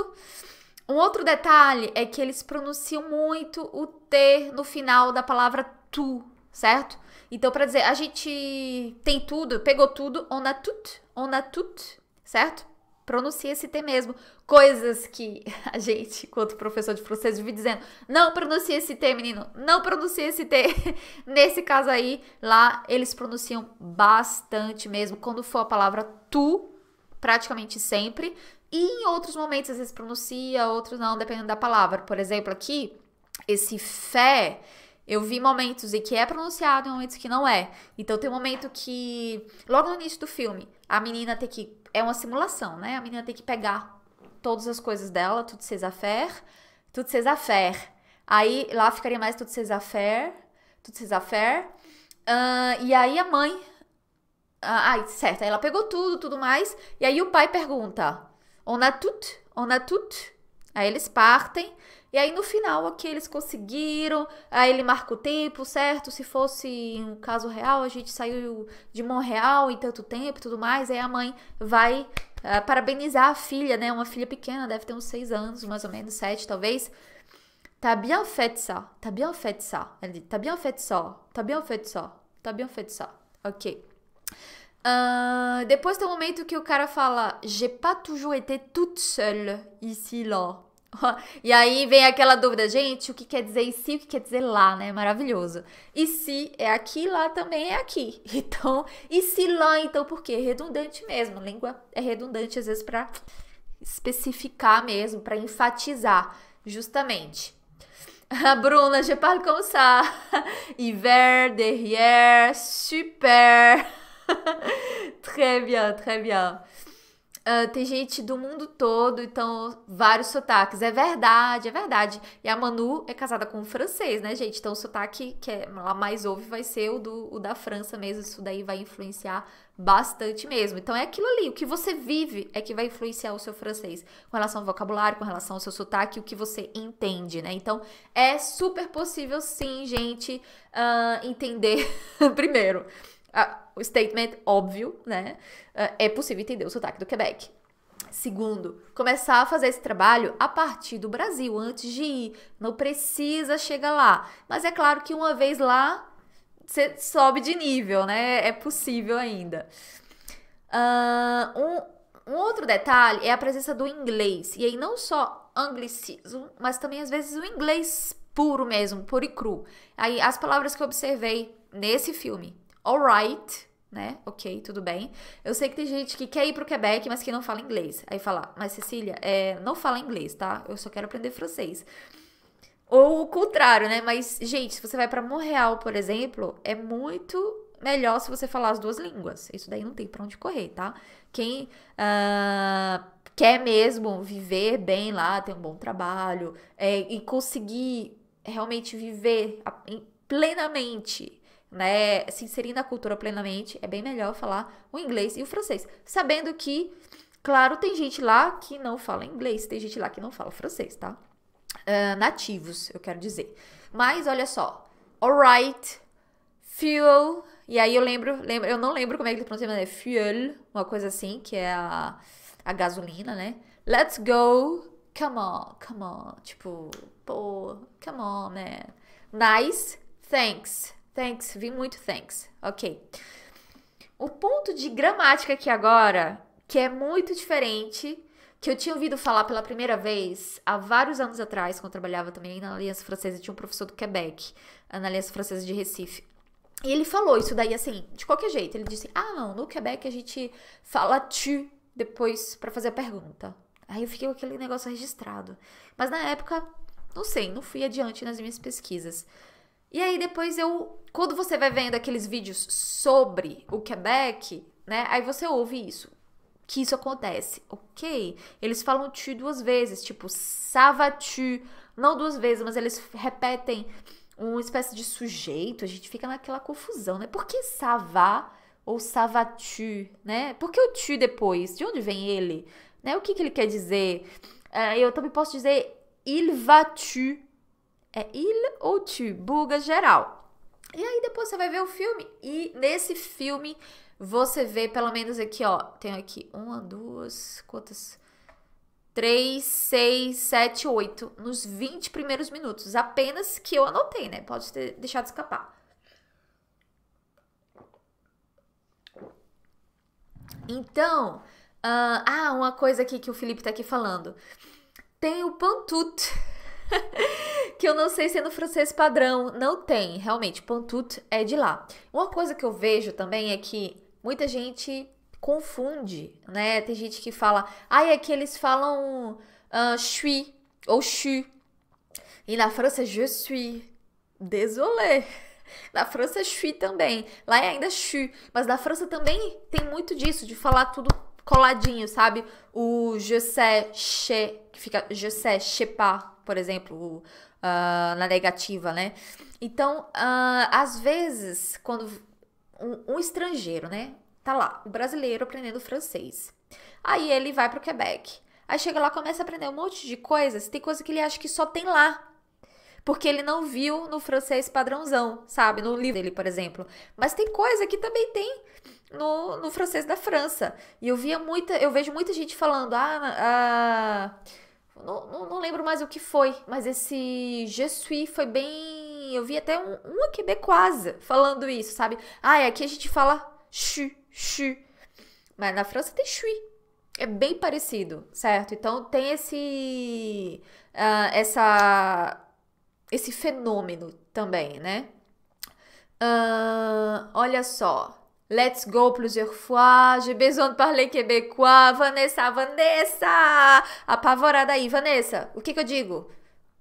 Um outro detalhe é que eles pronunciam muito o T no final da palavra tu, certo? Então, para dizer a gente tem tudo, pegou tudo, on a tut, on a tut, certo? Pronuncia esse T mesmo, coisas que a gente, enquanto professor de francês, vive dizendo: não pronuncia esse T, menino, não pronuncia esse T. Nesse caso aí, lá eles pronunciam bastante mesmo. Quando for a palavra tu, praticamente sempre. E em outros momentos, às vezes pronuncia, outros não, dependendo da palavra. Por exemplo, aqui, esse fé. Eu vi momentos em que é pronunciado e momentos que não é. Então tem um momento que, logo no início do filme, a menina tem que. É uma simulação, né? A menina tem que pegar todas as coisas dela, tudo ses affaires, tudo ses affaires. Aí lá ficaria mais tudo ses affaires, tudo ses affaires. Uh, e aí a mãe. Ah, ai certo. Aí ela pegou tudo, tudo mais. E aí o pai pergunta: On a tout? On a tout? Aí eles partem. E aí no final ok, eles conseguiram, aí ele marca o tempo, certo? Se fosse um caso real, a gente saiu de Montreal em tanto tempo e tudo mais. Aí a mãe vai uh, parabenizar a filha, né? Uma filha pequena, deve ter uns seis anos, mais ou menos, sete talvez. Tá bien fait ça, tá bien fait ça. Ele tá bien fait ça, tá bien fait ça, tá bien fait ça. Ok. Uh, depois tem um momento que o cara fala: J'ai pas toujours été toute seule ici, là. E aí vem aquela dúvida, gente, o que quer dizer e se, o que quer dizer lá, né? Maravilhoso. E se é aqui, lá também é aqui. Então, e se lá, então por quê? Redundante mesmo. Língua é redundante às vezes para especificar mesmo, para enfatizar, justamente. Bruna, je parle comme ça. Hiver, derrière, super. très bien, très bien. Uh, tem gente do mundo todo, então vários sotaques. É verdade, é verdade. E a Manu é casada com um francês, né, gente? Então o sotaque que ela é mais ouve vai ser o, do, o da França mesmo. Isso daí vai influenciar bastante mesmo. Então é aquilo ali, o que você vive é que vai influenciar o seu francês. Com relação ao vocabulário, com relação ao seu sotaque, o que você entende, né? Então é super possível sim, gente, uh, entender primeiro ah, o statement óbvio, né? Ah, é possível entender o sotaque do Quebec. Segundo, começar a fazer esse trabalho a partir do Brasil, antes de ir. Não precisa chegar lá. Mas é claro que uma vez lá, você sobe de nível, né? É possível ainda. Uh, um, um outro detalhe é a presença do inglês. E aí, não só anglicismo, mas também às vezes o inglês puro mesmo, puro e cru. Aí, as palavras que eu observei nesse filme alright, né? Ok, tudo bem. Eu sei que tem gente que quer ir pro Quebec, mas que não fala inglês. Aí fala, mas Cecília, é, não fala inglês, tá? Eu só quero aprender francês. Ou o contrário, né? Mas, gente, se você vai para Montreal, por exemplo, é muito melhor se você falar as duas línguas. Isso daí não tem pra onde correr, tá? Quem uh, quer mesmo viver bem lá, ter um bom trabalho é, e conseguir realmente viver plenamente né, se inserir na cultura plenamente, é bem melhor falar o inglês e o francês. Sabendo que, claro, tem gente lá que não fala inglês, tem gente lá que não fala francês, tá? Uh, nativos, eu quero dizer. Mas olha só, alright, fuel. E aí eu lembro, lembro, eu não lembro como é que ele pronuncia, mas é fuel, uma coisa assim, que é a, a gasolina, né? Let's go, come on, come on. Tipo, pô, come on, man. Né? Nice, thanks. Thanks, vi muito thanks. Ok. O ponto de gramática aqui agora, que é muito diferente, que eu tinha ouvido falar pela primeira vez há vários anos atrás, quando eu trabalhava também na Aliança Francesa, tinha um professor do Quebec, na Aliança Francesa de Recife. E ele falou isso daí assim, de qualquer jeito. Ele disse: Ah, não, no Quebec a gente fala tu depois para fazer a pergunta. Aí eu fiquei com aquele negócio registrado. Mas na época, não sei, não fui adiante nas minhas pesquisas. E aí depois eu. Quando você vai vendo aqueles vídeos sobre o Quebec, né? Aí você ouve isso. Que isso acontece, ok? Eles falam tu duas vezes, tipo, savatu. Não duas vezes, mas eles repetem uma espécie de sujeito. A gente fica naquela confusão, né? Por que savá ou savatu, né? Por que o tu depois? De onde vem ele? Né? O que, que ele quer dizer? É, eu também posso dizer il va tu é il ou tu, buga geral. E aí depois você vai ver o filme e nesse filme você vê pelo menos aqui, ó, tem aqui uma, duas, quantas? três seis sete oito nos 20 primeiros minutos, apenas que eu anotei, né? Pode ter deixado escapar. Então, uh, ah, uma coisa aqui que o Felipe tá aqui falando. Tem o Pantut. que eu não sei se é no francês padrão. Não tem, realmente. Pantoute é de lá. Uma coisa que eu vejo também é que muita gente confunde, né? Tem gente que fala, ai, ah, é que eles falam uh, chui ou chu. E na França, je suis. Désolé. Na França, chui também. Lá é ainda chu. Mas na França também tem muito disso, de falar tudo coladinho, sabe? O je sais, che, que fica je sais, je pas, por exemplo. O uh, na negativa, né? Então, uh, às vezes, quando um, um, estrangeiro, né? Tá lá, o um brasileiro aprendendo francês. Aí ele vai pro Quebec. Aí chega lá, começa a aprender um monte de coisas. Tem coisa que ele acha que só tem lá. Porque ele não viu no francês padrãozão, sabe? No livro dele, por exemplo. Mas tem coisa que também tem no, no francês da França. E eu via muita, eu vejo muita gente falando, ah, ah não, não, não, lembro mais o que foi, mas esse Je suis foi bem. Eu vi até um, uma quebecoisa falando isso, sabe? Ah, é aqui a gente fala chu, chu. Mas na França tem chui. É bem parecido, certo? Então tem esse. Uh, essa. Esse fenômeno também, né? Uh, olha só. Let's go plusieurs fois. J'ai besoin de parler québécois. Vanessa, Vanessa! Apavorada aí, Vanessa. O que, que eu digo?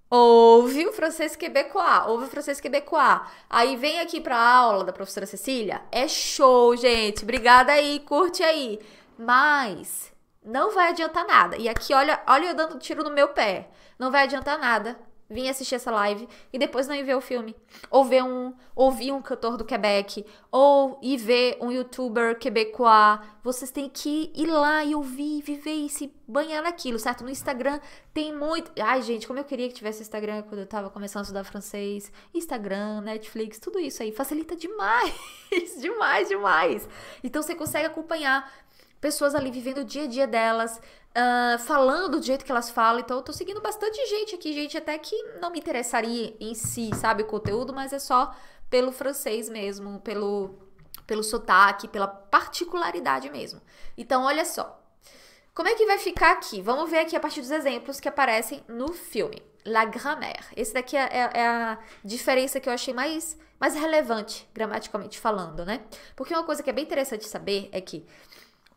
Ouve o francês quebecois, ouve o francês quebecois. Aí vem aqui pra aula da professora Cecília. É show, gente. Obrigada aí, curte aí. Mas não vai adiantar nada. E aqui, olha, olha eu dando tiro no meu pé. Não vai adiantar nada vim assistir essa live e depois não ir ver o filme. Ou ver um, ouvir um cantor do Quebec, ou ir ver um youtuber quebecois. Vocês têm que ir lá e ouvir, viver e se banhar naquilo, certo? No Instagram tem muito. Ai, gente, como eu queria que tivesse Instagram quando eu tava começando a estudar francês. Instagram, Netflix, tudo isso aí facilita demais, demais, demais. Então você consegue acompanhar pessoas ali vivendo o dia a dia delas, uh, falando do jeito que elas falam. Então, eu tô seguindo bastante gente aqui, gente até que não me interessaria em si, sabe, o conteúdo, mas é só pelo francês mesmo, pelo, pelo sotaque, pela particularidade mesmo. Então, olha só. Como é que vai ficar aqui? Vamos ver aqui a partir dos exemplos que aparecem no filme. La grammaire. Esse daqui é, é, é, a diferença que eu achei mais, mais relevante, gramaticalmente falando, né? Porque uma coisa que é bem interessante saber é que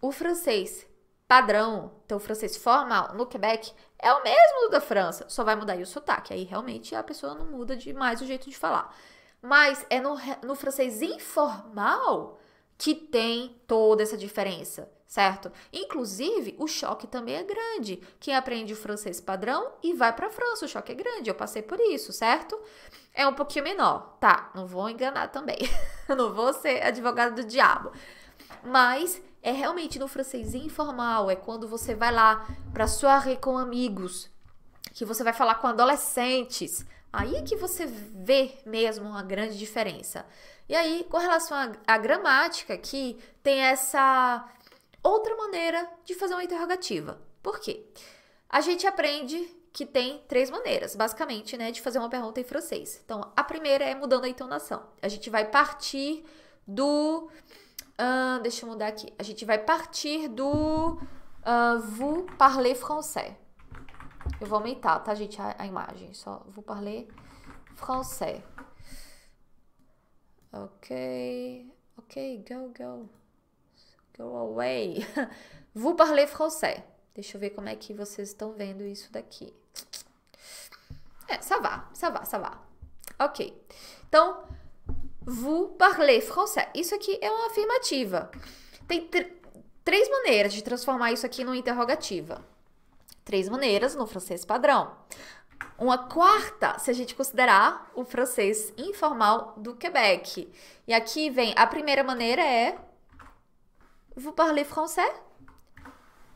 o francês padrão, então o francês formal no Quebec é o mesmo da França, só vai mudar aí o sotaque. Aí realmente a pessoa não muda demais o jeito de falar. Mas é no, no francês informal que tem toda essa diferença, certo? Inclusive, o choque também é grande. Quem aprende o francês padrão e vai para a França, o choque é grande. Eu passei por isso, certo? É um pouquinho menor. Tá, não vou enganar também. não vou ser advogado do diabo. Mas é realmente no francês informal, é quando você vai lá para soirée com amigos, que você vai falar com adolescentes. Aí é que você vê mesmo uma grande diferença. E aí, com relação à gramática aqui, tem essa outra maneira de fazer uma interrogativa. Por quê? A gente aprende que tem três maneiras, basicamente, né, de fazer uma pergunta em francês. Então, a primeira é mudando a entonação. A gente vai partir do Uh, deixa eu mudar aqui. A gente vai partir do uh, vous parlez français. Eu vou aumentar, tá, gente, a, a imagem. Só vou parler français. Ok. Ok, go, go. Go away. vous parler français. Deixa eu ver como é que vocês estão vendo isso daqui. É, ça va, ça va, ça va. Ok. Então, Vous parlez français. Isso aqui é uma afirmativa. Tem tr três maneiras de transformar isso aqui numa interrogativa. Três maneiras no francês padrão. Uma quarta, se a gente considerar o francês informal do Quebec. E aqui vem a primeira maneira é Vous parlez français?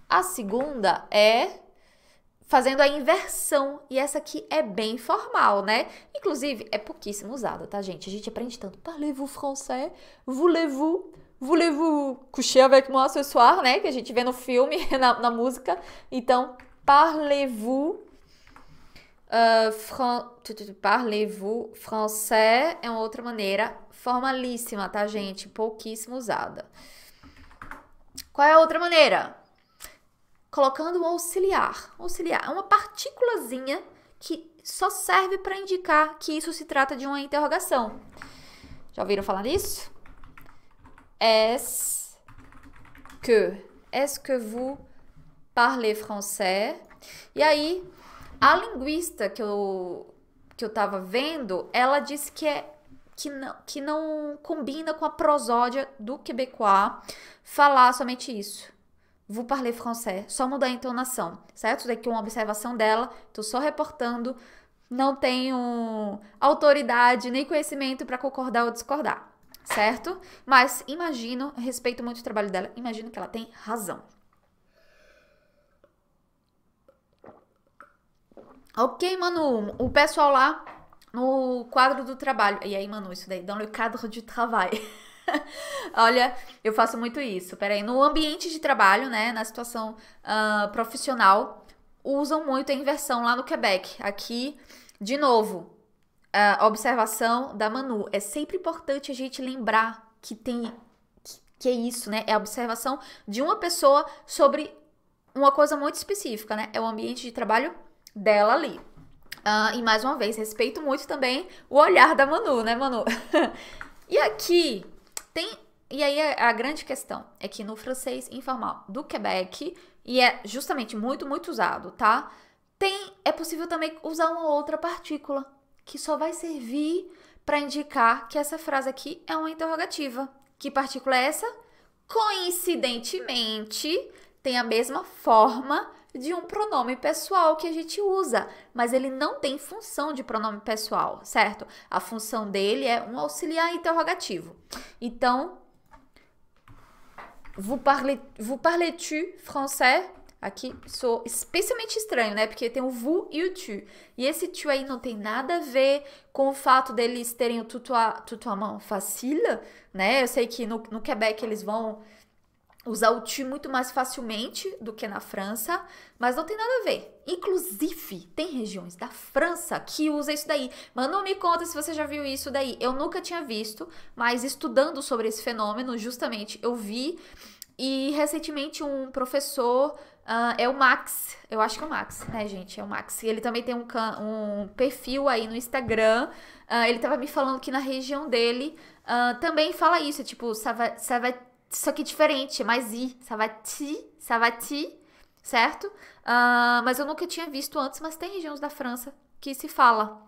A segunda é fazendo a inversão. E essa aqui é bem formal, né? Inclusive, é pouquíssimo usada, tá, gente? A gente aprende tanto. Parlez-vous français? Voulez-vous? Voulez-vous coucher avec moi ce soir, né? Que a gente vê no filme, na, na música. Então, parlez-vous Uh, fran... Parlez-vous français é uma outra maneira formalíssima, tá, gente? Pouquíssimo usada. Qual é a outra maneira? colocando o auxiliar. Auxiliar é uma partículazinha que só serve para indicar que isso se trata de uma interrogação. Já ouviram falar nisso? Est-ce que, est ce que vous parlez français? E aí, a linguista que eu, que eu tava vendo, ela disse que é que não, que não combina com a prosódia do quebecois falar somente isso vou parler français, só mudar a entonação, certo? Isso daqui é uma observação dela, estou só reportando, não tenho autoridade nem conhecimento para concordar ou discordar, certo? Mas imagino, respeito muito o trabalho dela, imagino que ela tem razão. Ok, Manu, o pessoal lá no quadro do trabalho. E aí, Manu, isso daí, dans le cadre du travail. Olha, eu faço muito isso. Peraí, no ambiente de trabalho, né? Na situação uh, profissional, usam muito a inversão lá no Quebec. Aqui, de novo, a observação da Manu. É sempre importante a gente lembrar que tem. Que é isso, né? É a observação de uma pessoa sobre uma coisa muito específica, né? É o ambiente de trabalho dela ali. Uh, e mais uma vez, respeito muito também o olhar da Manu, né, Manu? e aqui, tem. E aí a, grande questão é que no francês informal do Quebec, e é justamente muito, muito usado, tá? Tem, é possível também usar uma outra partícula, que só vai servir para indicar que essa frase aqui é uma interrogativa. Que partícula é essa? Coincidentemente, tem a mesma forma de um pronome pessoal que a gente usa, mas ele não tem função de pronome pessoal, certo? A função dele é um auxiliar interrogativo. Então, vous parlez, vous parlez tu français? Aqui sou especialmente estranho, né? Porque tem o vous e o tu. E esse tu aí não tem nada a ver com o fato deles terem o tutuamão facile, né? Eu sei que no, no Quebec eles vão usar o ti muito mais facilmente do que na França, mas não tem nada a ver. Inclusive, tem regiões da França que usa isso daí. Mas não me conta se você já viu isso daí. Eu nunca tinha visto, mas estudando sobre esse fenômeno, justamente eu vi. E recentemente um professor, uh, é o Max, eu acho que é o Max, né, gente? É o Max. Ele também tem um, um perfil aí no Instagram. Uh, ele tava me falando que na região dele uh, também fala isso, é tipo, vai só que diferente, é mais i. Savati, Savati, certo? Uh, mas eu nunca tinha visto antes, mas tem regiões da França que se fala.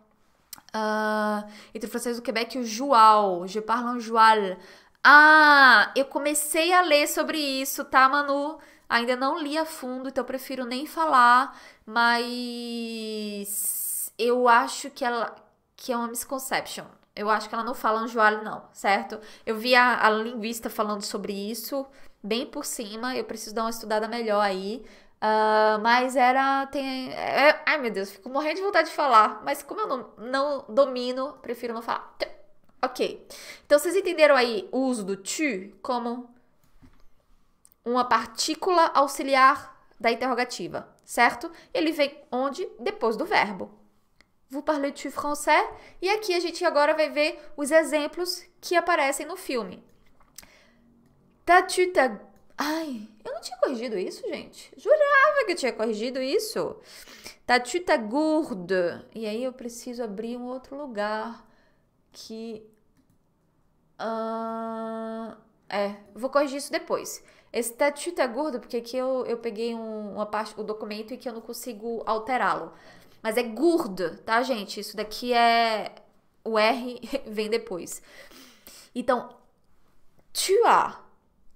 Uh, entre o francês do Quebec e o Joal. Je parle en Joal. Ah, eu comecei a ler sobre isso, tá, Manu? Ainda não li a fundo, então eu prefiro nem falar, mas eu acho que ela que é uma misconception. Eu acho que ela não fala anjoalho, não, certo? Eu vi a, a linguista falando sobre isso bem por cima. Eu preciso dar uma estudada melhor aí. Uh, mas era. Tem, é, ai meu Deus, fico morrendo de vontade de falar. Mas como eu não, não domino, prefiro não falar. Ok. Então vocês entenderam aí o uso do tu como uma partícula auxiliar da interrogativa, certo? Ele vem onde? Depois do verbo vous parlez tu français? E aqui a gente agora vai ver os exemplos que aparecem no filme. Tatu ta... Ai, eu não tinha corrigido isso, gente. Jurava que eu tinha corrigido isso. Tatu ta gourde. E aí eu preciso abrir um outro lugar que... Uh... É, vou corrigir isso depois. Esse tatu tá gordo porque aqui eu, eu peguei um, uma parte, o um documento e que eu não consigo alterá-lo. Mas é Gurd, tá, gente? Isso daqui é. O R vem depois. Então, tu a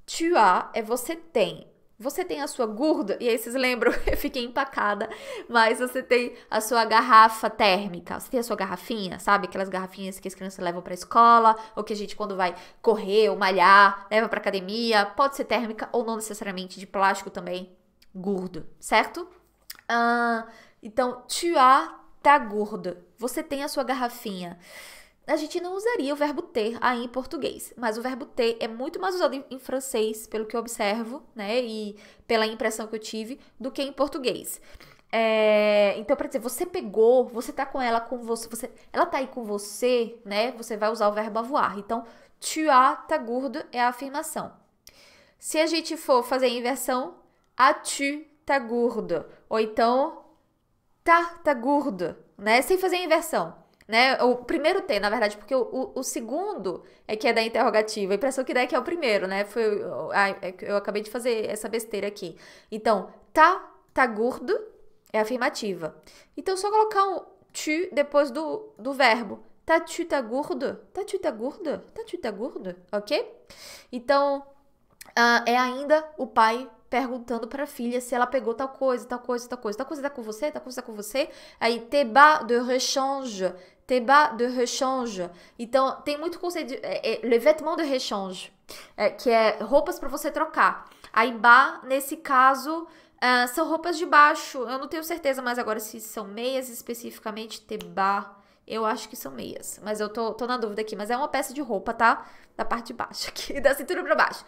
Tu a é você tem. Você tem a sua gourde, e aí vocês lembram, eu fiquei empacada, mas você tem a sua garrafa térmica, você tem a sua garrafinha, sabe? Aquelas garrafinhas que as crianças levam pra escola, ou que a gente quando vai correr ou malhar, leva pra academia, pode ser térmica ou não necessariamente, de plástico também, Gourde, certo? Uh, então, tu as tá gorda. Você tem a sua garrafinha. A gente não usaria o verbo ter aí em português, mas o verbo ter é muito mais usado em francês, pelo que eu observo, né? E pela impressão que eu tive, do que em português. É, então, para dizer, você pegou, você tá com ela com você, você, ela tá aí com você, né? Você vai usar o verbo avoir. Então, tu as tá gorda é a afirmação. Se a gente for fazer a inversão, a tu tá gorda Ou então, tá, tá gordo, né? Sem fazer a inversão. Né? O primeiro T, na verdade, porque o, o, o, segundo é que é da interrogativa. A impressão que dá é que é o primeiro, né? Foi, é eu, eu acabei de fazer essa besteira aqui. Então, tá, tá gordo é afirmativa. Então, só colocar um tu depois do, do verbo. Tá tu tá gordo? Tá tu tá gordo? Tá tu tá gordo? Ok? Então, uh, é ainda o pai perguntando para a filha se ela pegou tal coisa, tal coisa, tal coisa. Tal coisa tá com você, tal coisa tá com você. Aí, teba de rechange, teba de rechange. Então, tem muito conceito de é, é, le vêtement de rechange, é, que é roupas para você trocar. Aí, ba nesse caso, uh, são roupas de baixo. Eu não tenho certeza mais agora se são meias especificamente, teba, Eu acho que são meias, mas eu tô, tô na dúvida aqui. Mas é uma peça de roupa, tá? Da parte de baixo aqui, da cintura para baixo.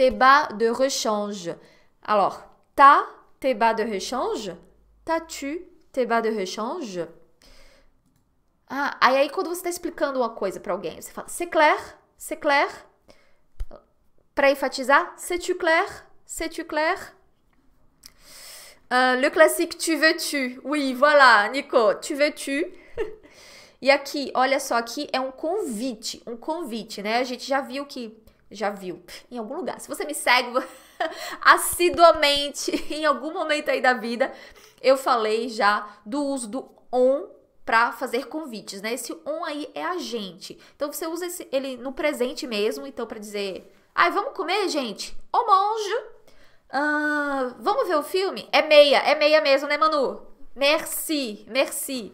tes bas de rechange. Alors, t'as tes bas de rechange? T'as-tu tes bas de rechange? Ah, aí, aí quando você está explicando uma coisa para alguém, você fala, c'est clair? C'est clair? Para enfatizar, c'est-tu clair? C'est-tu clair? Ah, le classique, tu veux-tu? Oui, voilà, Nico, tu veux-tu? e aqui, olha só, aqui é um convite, um convite, né? A gente já viu que já viu em algum lugar. Se você me segue assiduamente em algum momento aí da vida, eu falei já do uso do on para fazer convites, né? Esse on aí é a gente. Então você usa esse, ele no presente mesmo, então para dizer, ai, vamos comer, gente? Ô monge, vamos ver o filme? É meia, é meia mesmo, né, Manu? Merci, merci.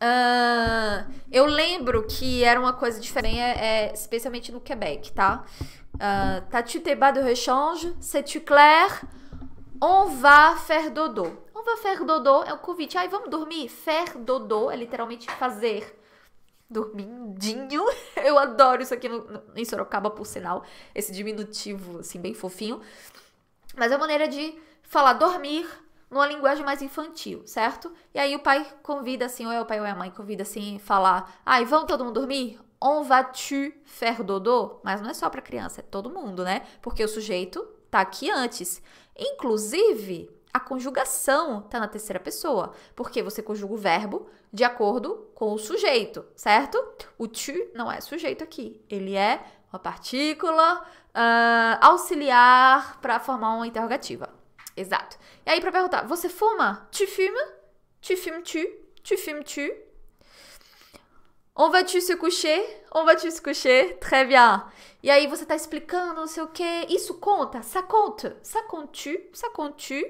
Uh, eu lembro que era uma coisa diferente, é, é, especialmente no Quebec, tá? Uh, ah, T'as-tu tá tes bas de rechange? C'est-tu clair? On va faire dodo. On va faire dodo é o um convite. Ai, vamos dormir? Faire dodo é literalmente fazer dormindinho. Eu adoro isso aqui no, no, em Sorocaba, por sinal. Esse diminutivo, assim, bem fofinho. Mas é a maneira de falar dormir, numa linguagem mais infantil, certo? E aí o pai convida assim, ou é o pai ou é a mãe convida assim, falar: "Ai, ah, vamos todo mundo dormir? On va tu faire dodo?" Mas não é só para criança, é todo mundo, né? Porque o sujeito tá aqui antes. Inclusive, a conjugação tá na terceira pessoa, porque você conjuga o verbo de acordo com o sujeito, certo? O tu não é sujeito aqui, ele é uma partícula uh, auxiliar para formar uma interrogativa. Exato. E aí, para perguntar, você fuma? Tu fumes? Tu fumes tu? Tu fumes tu? On va-tu se coucher? On va-tu se coucher? Très bien. E aí você tá explicando, não sei o quê. Isso conta? Ça conta? Ça compte-tu? Ça compte-tu?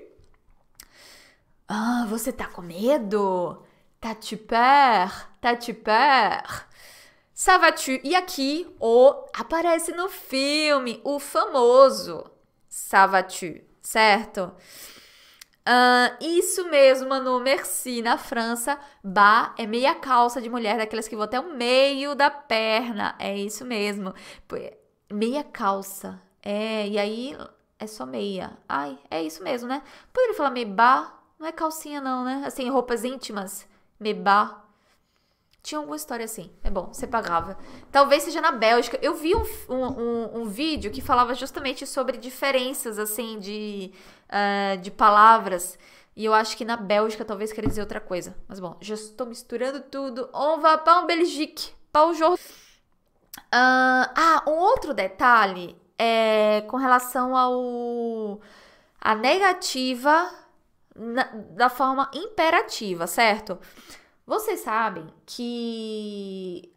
Ah, você tá com medo? T'as-tu peur? T'as-tu peur? Ça va-tu? E aqui, o oh, aparece no filme, o famoso. Ça va-tu? certo? Uh, isso mesmo, Manu. Merci. Na França, bas é meia calça de mulher, daquelas que vão até o meio da perna. É isso mesmo. É meia calça. É, e aí é só meia. Ai, é isso mesmo, né? Poderia falar ba não é calcinha não, né? Assim, roupas íntimas. ba tinha alguma história assim. É bom, você pagava. Talvez seja na Bélgica. Eu vi um, um, um vídeo que falava justamente sobre diferenças, assim, de, uh, de palavras. E eu acho que na Bélgica talvez queria dizer outra coisa. Mas bom, já estou misturando tudo. On va pas en Belgique. Pas aujourd'hui. Uh, ah, ah, um outro detalhe é com relação ao... A negativa na, da forma imperativa, certo? Certo? Vocês sabem que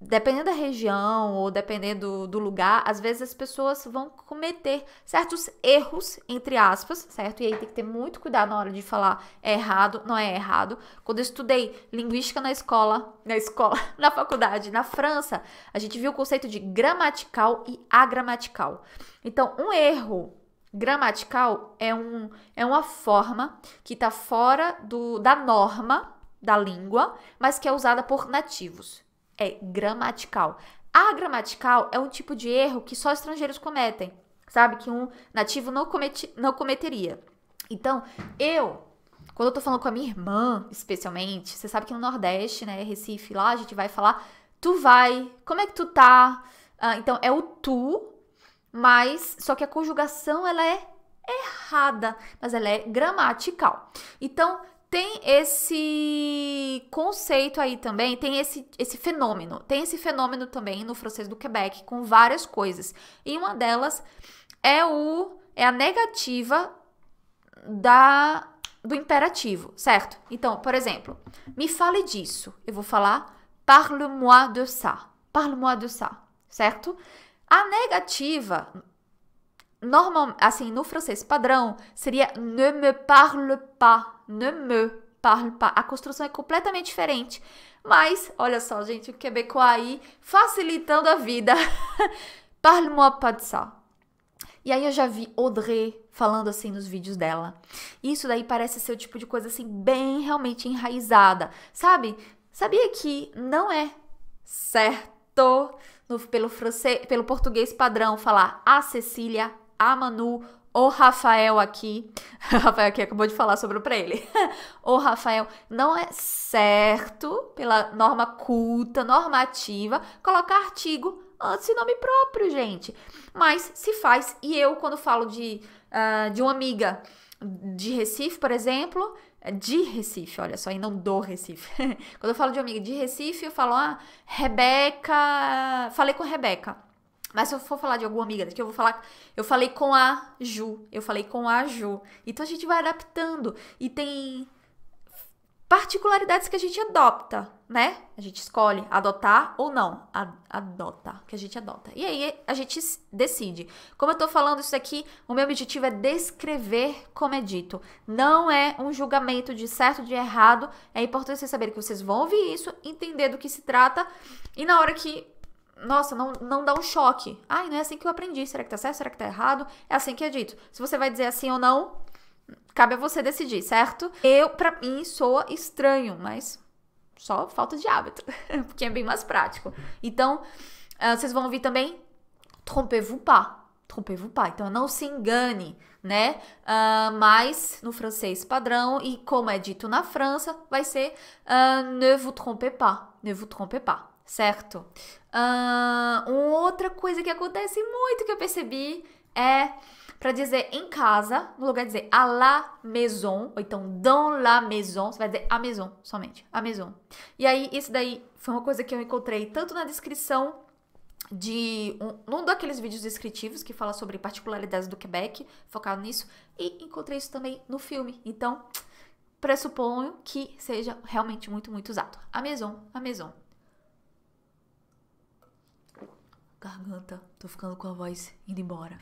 dependendo da região ou dependendo do, lugar, às vezes as pessoas vão cometer certos erros, entre aspas, certo? E aí tem que ter muito cuidado na hora de falar é errado, não é errado. Quando eu estudei linguística na escola, na escola, na faculdade, na França, a gente viu o conceito de gramatical e agramatical. Então, um erro gramatical é, um, é uma forma que está fora do, da norma da língua, mas que é usada por nativos. É gramatical. A gramatical é um tipo de erro que só estrangeiros cometem, sabe? Que um nativo não, comete, não cometeria. Então, eu, quando eu tô falando com a minha irmã, especialmente, você sabe que no Nordeste, né, Recife, lá a gente vai falar tu vai, como é que tu tá? Ah, então, é o tu, mas só que a conjugação ela é errada, mas ela é gramatical. Então, tem esse conceito aí também, tem esse, esse fenômeno. Tem esse fenômeno também no francês do Quebec com várias coisas. E uma delas é o é a negativa da do imperativo, certo? Então, por exemplo, me fale disso. Eu vou falar parle-moi de ça. Parle-moi de ça, certo? A negativa normal, assim, no francês padrão, seria ne me parle pas, ne me parle pas. A construção é completamente diferente. Mas, olha só, gente, o quebecois aí facilitando a vida. Parle-moi pas de ça. E aí eu já vi Audrey falando assim nos vídeos dela. Isso daí parece ser o tipo de coisa assim bem realmente enraizada, sabe? Sabia que não é certo no, pelo, francês, pelo português padrão falar a ah, Cecília, a Manu, o Rafael aqui. O Rafael aqui acabou de falar sobre pra ele. o Rafael, não é certo, pela norma culta, normativa, colocar artigo antes de nome próprio, gente. Mas se faz. E eu, quando falo de, uh, de uma amiga de Recife, por exemplo, é de Recife, olha só, e não do Recife. Quando eu falo de uma amiga de Recife, eu falo, ah, Rebeca, falei com Rebeca. Mas se eu for falar de alguma amiga daqui eu vou falar, eu falei com a Ju, eu falei com a Ju. Então a gente vai adaptando e tem particularidades que a gente adopta, né? A gente escolhe adotar ou não, adota, que a gente adota. E aí a gente decide. Como eu tô falando isso aqui, o meu objetivo é descrever como é dito. Não é um julgamento de certo de errado. É importante vocês saberem que vocês vão ouvir isso, entender do que se trata e na hora que nossa, não, não dá um choque. Ai, não é assim que eu aprendi. Será que tá certo? Será que tá errado? É assim que é dito. Se você vai dizer assim ou não, cabe a você decidir, certo? Eu, pra mim, soa estranho, mas só falta de hábito, porque é bem mais prático. Então, uh, vocês vão ouvir também trompez-vous pas. Trompez-vous pas. Então, não se engane, né? Uh, mas no francês padrão, e como é dito na França, vai ser uh, ne vous trompez pas. Ne vous trompez pas certo? Ah, uma outra coisa que acontece muito que eu percebi é para dizer em casa, no lugar de dizer à la maison, ou então dans la maison, você vai dizer à maison somente, à maison. E aí, isso daí foi uma coisa que eu encontrei tanto na descrição de um, um daqueles vídeos descritivos que fala sobre particularidades do Quebec, focado nisso, e encontrei isso também no filme. Então, pressuponho que seja realmente muito, muito usado. A maison, a maison. garganta, tô ficando com a voz indo embora.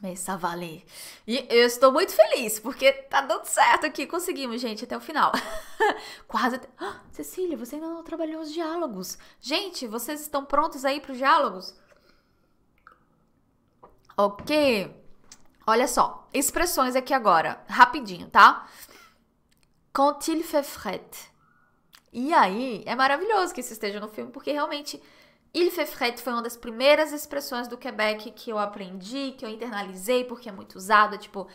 Mas a valer. E eu estou muito feliz, porque tá dando certo aqui. Conseguimos, gente, até o final. Quase. Até... Ah, Cecília, você ainda não trabalhou os diálogos. Gente, vocês estão prontos aí para os diálogos? Ok. Olha só. Expressões aqui agora. Rapidinho, tá? Quand il fait fret. E aí, é maravilhoso que isso esteja no filme, porque realmente Il fait fret foi uma das primeiras expressões do Quebec que eu aprendi, que eu internalizei, porque é muito usado, é tipo,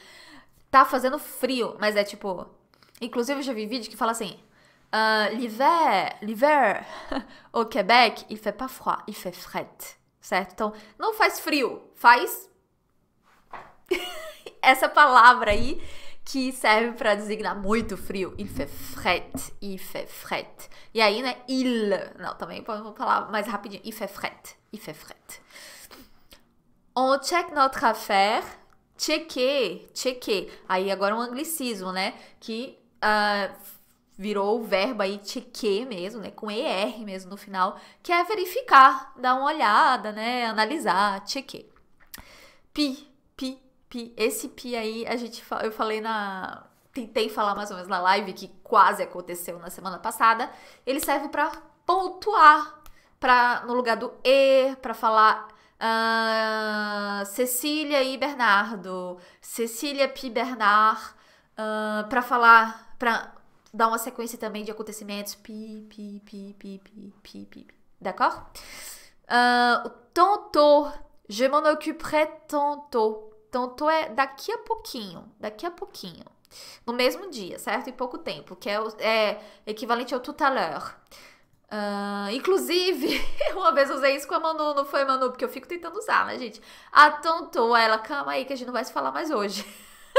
tá fazendo frio, mas é tipo, inclusive eu já vi vídeo que fala assim, uh, l'hiver, l'hiver, au Québec, il fait pas froid, il fait fret, certo? Então, não faz frio, faz essa palavra aí que serve para designar muito frio. Il fait fret, il fait fret. E aí, né, il, não, também vamos falar mais rapidinho. Il fait fret, il fait fret. On check notre affaire, chequer, chequer. Aí agora um anglicismo, né, que uh, virou o verbo aí chequer mesmo, né, com er mesmo no final, que é verificar, dar uma olhada, né, analisar, chequer. Pi, pi, pi, esse pi aí, a gente, eu falei na, tentei falar mais ou menos na live, que quase aconteceu na semana passada, ele serve para pontuar, pra, no lugar do E, para falar uh, Cecília e Bernardo, Cecília pi Bernard, uh, ah, para falar, para dar uma sequência também de acontecimentos, pi, pi, pi, pi, pi, pi, pi, pi. d'accord? Uh, ah, tantôt, je m'en occuperai tantôt. Então, tô é daqui a pouquinho, daqui a pouquinho. No mesmo dia, certo? Em pouco tempo, que é, o, é equivalente ao tout à l'heure. Uh, ah, inclusive, uma vez usei isso com a Manu, não foi, Manu? Porque eu fico tentando usar, né, gente? Atontou ela, calma aí que a gente não vai se falar mais hoje.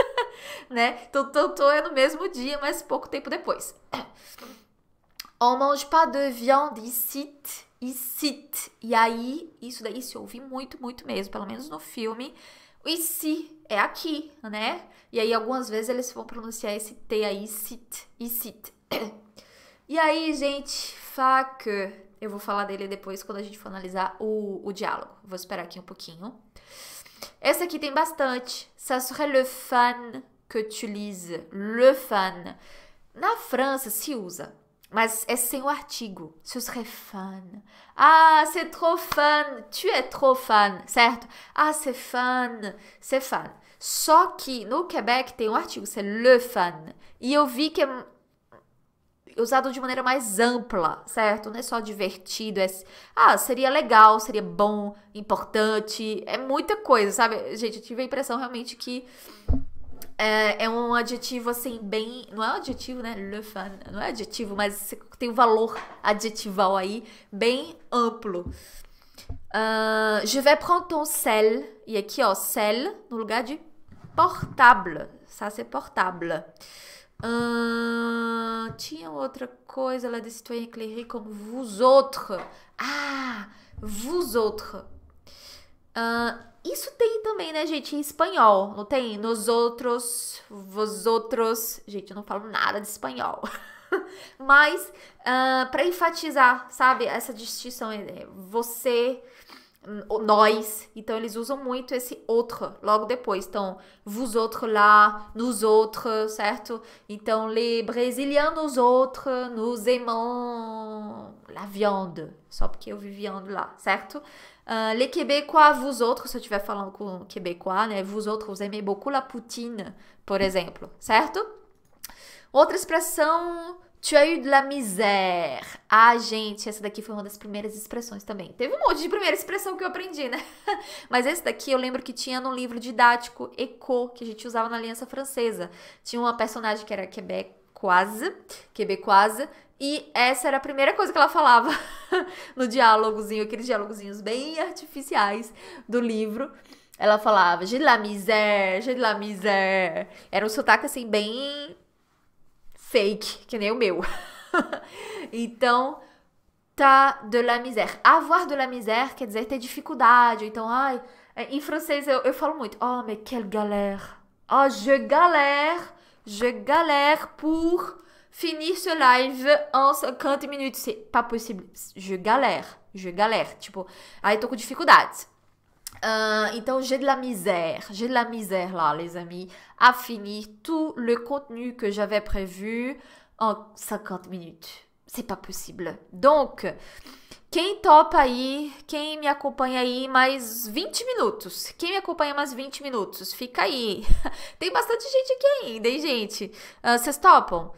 né? Então, tontou é no mesmo dia, mas pouco tempo depois. On mange pas de viande ici, ici. E aí, isso daí se ouve muito, muito mesmo, pelo menos no filme. O e se é aqui, né? E aí algumas vezes eles vão pronunciar esse T aí, sit, e sit. E aí, gente, fuck, Eu vou falar dele depois quando a gente for analisar o, o diálogo. Vou esperar aqui um pouquinho. Essa aqui tem bastante. Ça serait le fan que tu lises. Le fan. Na França se usa mas é sem o artigo. Se ah, você é fã. Ah, c'est trop fã. Tu é trop fã, certo? Ah, c'est fã. C'est fã. Só que no Quebec tem um artigo, c'est é le fã. E eu vi que é usado de maneira mais ampla, certo? Não é só divertido, é ah, seria legal, seria bom, importante, é muita coisa, sabe? Gente, eu tive a impressão realmente que é, é, um adjetivo, assim, bem. Não é um adjetivo, né? Le fan, não é adjetivo, mas tem um valor adjetival aí bem amplo. Uh, je vais prendre ton sel. E aqui, ó, sel no lugar de portable. Ça, c'est portable. Uh, tinha outra coisa, lá de citoyen éclairé como vous autres. Ah, vous autres. Uh, isso tem também, né, gente, em espanhol, não tem? Nos outros, vos outros. Gente, eu não falo nada de espanhol. Mas, uh, para enfatizar, sabe, essa distinção, é, você, nós. Então, eles usam muito esse outro logo depois. Então, vos outros lá, nos outros, certo? Então, les nos outros, nous aimons la viande. Só porque eu vi viande lá, certo? Euh, les Québécois, vous autres, se eu estiver falando com Québécois, né? Vous autres, vous aimez beaucoup la poutine, por exemplo, certo? Outra expressão, tu as eu de la misère. Ah, gente, essa daqui foi uma das primeiras expressões também. Teve um monte de primeira expressão que eu aprendi, né? Mas esse daqui eu lembro que tinha no livro didático Eco, que a gente usava na Aliança Francesa. Tinha uma personagem que era Quebec, quase, quebecoise, e essa era a primeira coisa que ela falava no diálogozinho, aqueles diálogozinhos bem artificiais do livro. Ela falava, je la misère, je la misère. Era um sotaque assim, bem fake, que nem o meu. então, tá de la misère. Avoir de la misère quer dizer ter dificuldade. Então, ai, é, em francês eu, eu falo muito, oh, mais quelle galère. Oh, je galère Je galère pour finir ce live en 50 minutes. C'est pas possible. Je galère. Je galère. Tipo, aí tô com dificuldades. Euh, então, j'ai de la misère, j'ai de la misère là, les amis, à finir tout le contenu que j'avais prévu en 50 minutes. C'est pas possível. Donc, quem topa aí, quem me acompanha aí mais 20 minutos? Quem me acompanha mais 20 minutos? Fica aí. Tem bastante gente aqui ainda, hein, gente? Uh, vocês topam?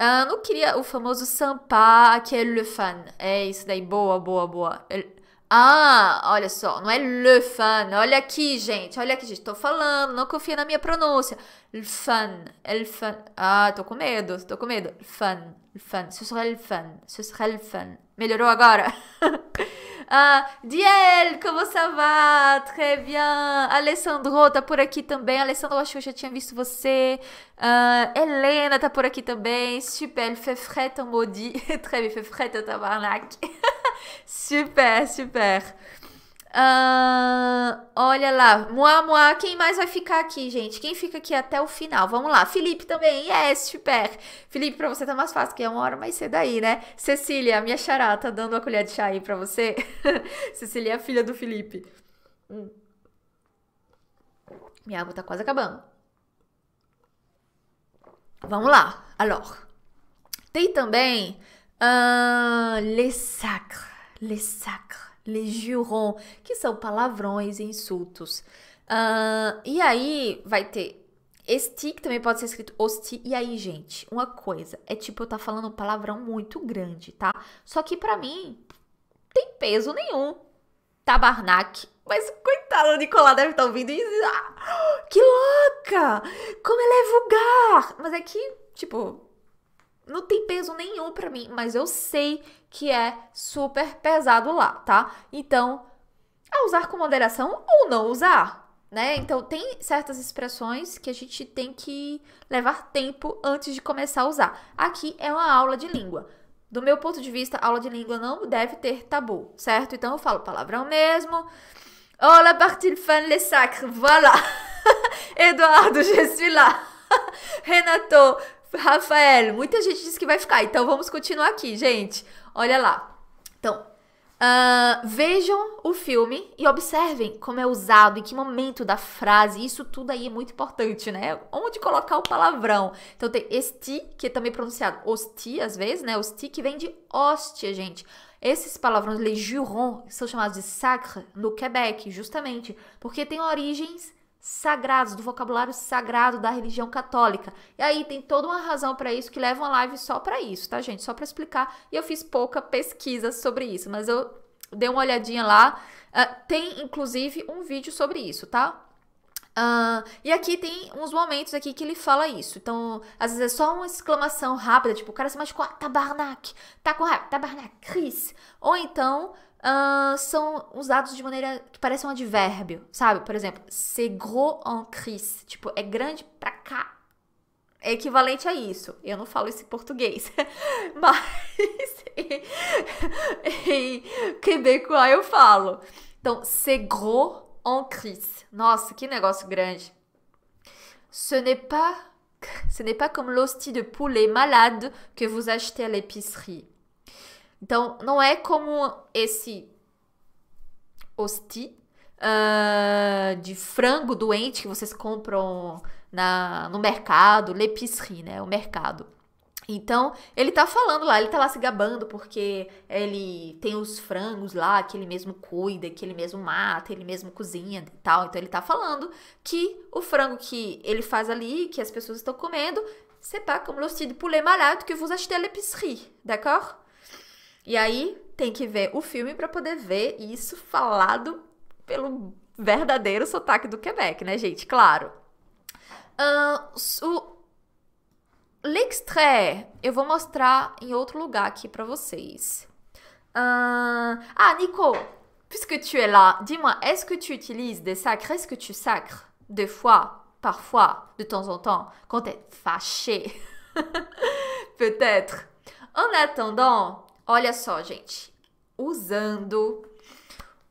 Uh, não queria o famoso Sampa, que é le fan. É isso daí, boa, boa, boa. É ah, olha só, não é le fan. Olha aqui, gente. Olha aqui, gente. Tô falando, não confia na minha pronúncia. Le fan, le fan. Ah, tô com medo, tô com medo. Le fan, le fan. Ce serait le fan, ce serait le fan. Melhorou agora? ah, Diel, como ça va? Très bien. Alessandro tá por aqui também. Alessandro, acho que eu já tinha visto você. Ah, Helena tá por aqui também. Super, elle fait fret en maudit. Très bien, fait fret en tabarnak. super, super. Uh, olha lá, Moá Moá, quem mais vai ficar aqui, gente? Quem fica aqui até o final? Vamos lá, Felipe também, yes, super. Felipe, pra você tá mais fácil, que é uma hora mais cedo aí, né? Cecília, minha xará, tá dando a colher de chá aí pra você? Cecília é a filha do Felipe. Hum. Minha água tá quase acabando. Vamos lá, alors. Tem também uh, Les Sacres les sacres, les jurons, que são palavrões e insultos. Uh, e aí vai ter este, que também pode ser escrito hosti. E aí, gente, uma coisa, é tipo eu tá falando um palavrão muito grande, tá? Só que para mim, tem peso nenhum. Tabarnak. Mas coitado, o Nicolás deve estar tá ouvindo e ah, que louca! Como ela é vulgar! Mas é que, tipo, não tem peso nenhum para mim, mas eu sei que é super pesado lá, tá? Então, a usar com moderação ou não usar, né? Então, tem certas expressões que a gente tem que levar tempo antes de começar a usar. Aqui é uma aula de língua. Do meu ponto de vista, aula de língua não deve ter tabu, certo? Então, eu falo palavrão mesmo. Olá, partir fan le sacre, voilà! Eduardo, je suis là! Renato, Rafael, muita gente disse que vai ficar, então vamos continuar aqui, gente. Olha lá. Então, uh, vejam o filme e observem como é usado, em que momento da frase, isso tudo aí é muito importante, né? Onde colocar o palavrão. Então tem este, que é também pronunciado hosti às vezes, né? Hosti que vem de hostia, gente. Esses palavrões, les jurons, são chamados de sacre no Quebec, justamente, porque têm origens sagrados, do vocabulário sagrado da religião católica. E aí tem toda uma razão para isso que leva uma live só para isso, tá, gente? Só para explicar. E eu fiz pouca pesquisa sobre isso, mas eu dei uma olhadinha lá. Uh, tem inclusive um vídeo sobre isso, tá? Uh, e aqui tem uns momentos aqui que ele fala isso. Então, às vezes é só uma exclamação rápida, tipo, o cara se machucou, ah, tabarnak, tá com raiva, tabarnak, Cris. Ou então, uh, são usados de maneira que parece um advérbio, sabe? Por exemplo, c'est gros en crise. Tipo, é grande pra cá. É equivalente a isso. Eu não falo esse português. Mas em, em quebecois eu falo. Então, c'est gros en crise. Nossa, que negócio grande. Ce n'est pas, ce n'est pas comme l'hostie de poulet malade que vous achetez à l'épicerie. Então, não é como esse hosti uh, de frango doente que vocês compram na, no mercado, l'épicerie, né? O mercado. Então, ele tá falando lá, ele tá lá se gabando porque ele tem os frangos lá que ele mesmo cuida, que ele mesmo mata, ele mesmo cozinha e tal. Então, ele tá falando que o frango que ele faz ali, que as pessoas estão comendo, c'est tá pas comme l'hostie de poulet malade que vous achetez à l'épicerie, d'accord? E aí tem que ver o filme para poder ver isso falado pelo verdadeiro sotaque do Quebec, né, gente? Claro. Uh, o L'extrait eu vou mostrar em outro lugar aqui para vocês. Uh, ah, Nico, puisque tu es là, dis-moi, est-ce que tu utilises des sacres? Est-ce que tu sacres des fois, parfois, de temps en temps, quand t'es fâché? Peut-être. En attendant, Olha só, gente. Usando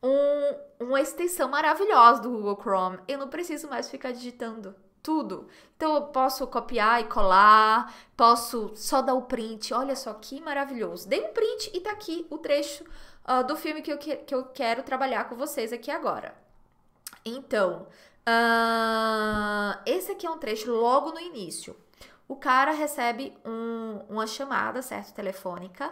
um, uma extensão maravilhosa do Google Chrome, eu não preciso mais ficar digitando tudo. Então eu posso copiar e colar, posso só dar o print. Olha só que maravilhoso. Dei um print e tá aqui o trecho uh, do filme que eu, que, que eu quero trabalhar com vocês aqui agora. Então, uh, esse aqui é um trecho logo no início. O cara recebe um, uma chamada, certo? Telefônica,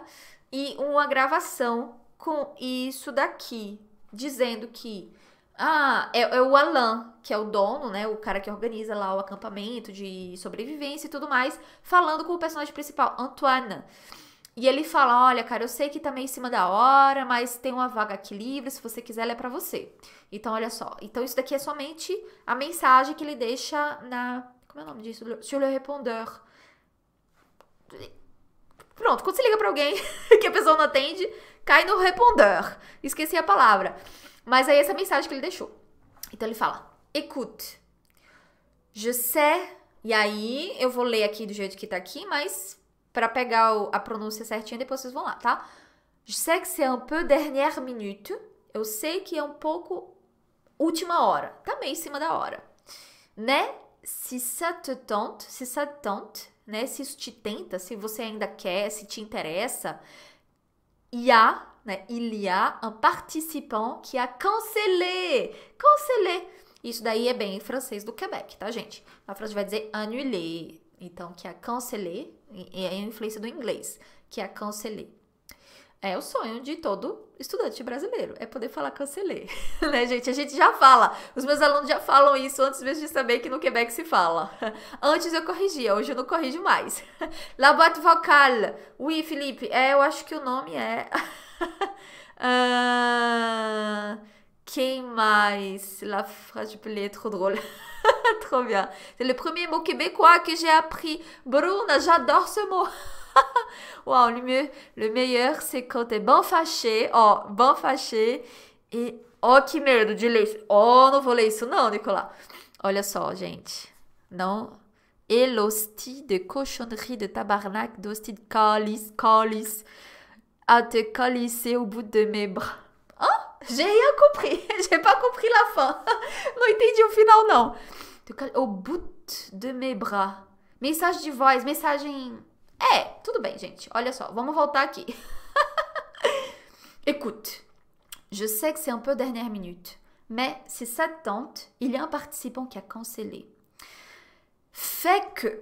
e uma gravação com isso daqui, dizendo que ah, é, é, o Alan, que é o dono, né? O cara que organiza lá o acampamento de sobrevivência e tudo mais, falando com o personagem principal, Antoine. E ele fala: Olha, cara, eu sei que tá meio em cima da hora, mas tem uma vaga aqui livre, se você quiser, ela é pra você. Então, olha só. Então, isso daqui é somente a mensagem que ele deixa na. Como é o nome disso? Sur le répondeur. Pronto, quando você liga para alguém que a pessoa não atende, cai no responder. Esqueci a palavra. Mas aí essa é mensagem que ele deixou. Então ele fala: "Écoute. Je sais." E aí eu vou ler aqui do jeito que tá aqui, mas para pegar a pronúncia certinha depois vocês vão lá, tá? Je sais que c'est un peu dernière minute. Eu sei que é um pouco última hora. Tá meio em cima da hora. Né? Si ça te tente, si ça te tente, né? Se isso te tenta, se você ainda quer, se te interessa, il y a, né? Il y a un participant qui a cancelé, cancelé. Isso daí é bem francês do Quebec, tá, gente? Na França vai dizer annulé, então que a é cancelé, é a influência do inglês, que a é cancelé. É o sonho de todo estudante brasileiro, é poder falar cancelei, né, gente? A gente já fala, os meus alunos já falam isso antes mesmo de saber que no Quebec se fala. Antes eu corrigia, hoje eu não corrijo mais. La boîte vocale. Oui, Felipe, é, eu acho que o nome é. uh... Quem mais La phrase pelée, trop drôle. trop bien. C'est le premier mot québécois que j'ai appris. Bruna, j'adore ce mot. wow, le mieux, le meilleur, c'est quand t'es bon fâché, oh, bon fâché et oh, que merde, de ler Oh, não vou ler isso Nicolas. Olha só, gente. Não et l'hostie de cochonnerie de tabarnak d'hostie de calice, calice, à te calisser au bout de mes bras. Ah, j'ai rien compris. J'ai pas compris la fin. não entendi au final, non. Au bout de mes bras. Message de voix, message... É, tudo bem, gente. Olha só, vamos voltar aqui. Écoute, je sais que c'est un peu dernière minute, mais si ça te tente, il y a un participant qui a cancellé. Fait que.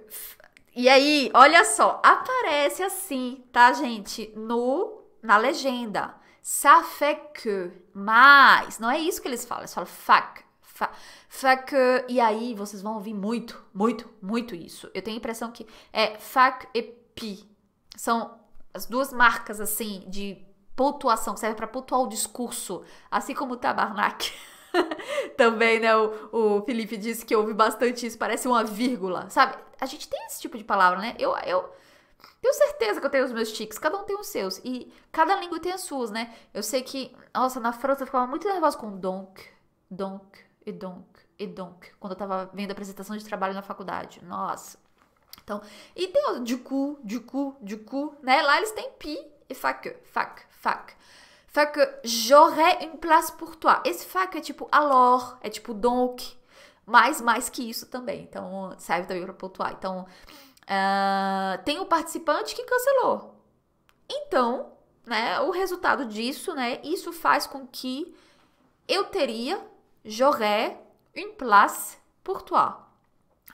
E aí, olha só, aparece assim, tá, gente? No, na legenda. Ça fait que. Mas, não é isso que eles falam, eles falam fac. Fa, que, e aí, vocês vão ouvir muito, muito, muito isso. Eu tenho a impressão que é fac e Pi. São as duas marcas, assim, de pontuação, que serve para pontuar o discurso, assim como o Tabarnak. Também, né, o, o, Felipe disse que ouve bastante isso, parece uma vírgula, sabe? A gente tem esse tipo de palavra, né? Eu, eu tenho certeza que eu tenho os meus tiques, cada um tem os seus, e cada língua tem as suas, né? Eu sei que, nossa, na França eu ficava muito nervosa com donc, donc e donc e donc, quando eu tava vendo a apresentação de trabalho na faculdade. Nossa, então, e o de cu, de cu, de cu, né? Lá eles têm pi e fac, fac, fac. Fac, j'aurais une place pour toi. Esse fac é tipo alors, é tipo donc, mais, mais que isso também. Então, serve também para pontuar. Então, uh, tem o um participante que cancelou. Então, né, o resultado disso, né, isso faz com que eu teria, j'aurais une place pour toi.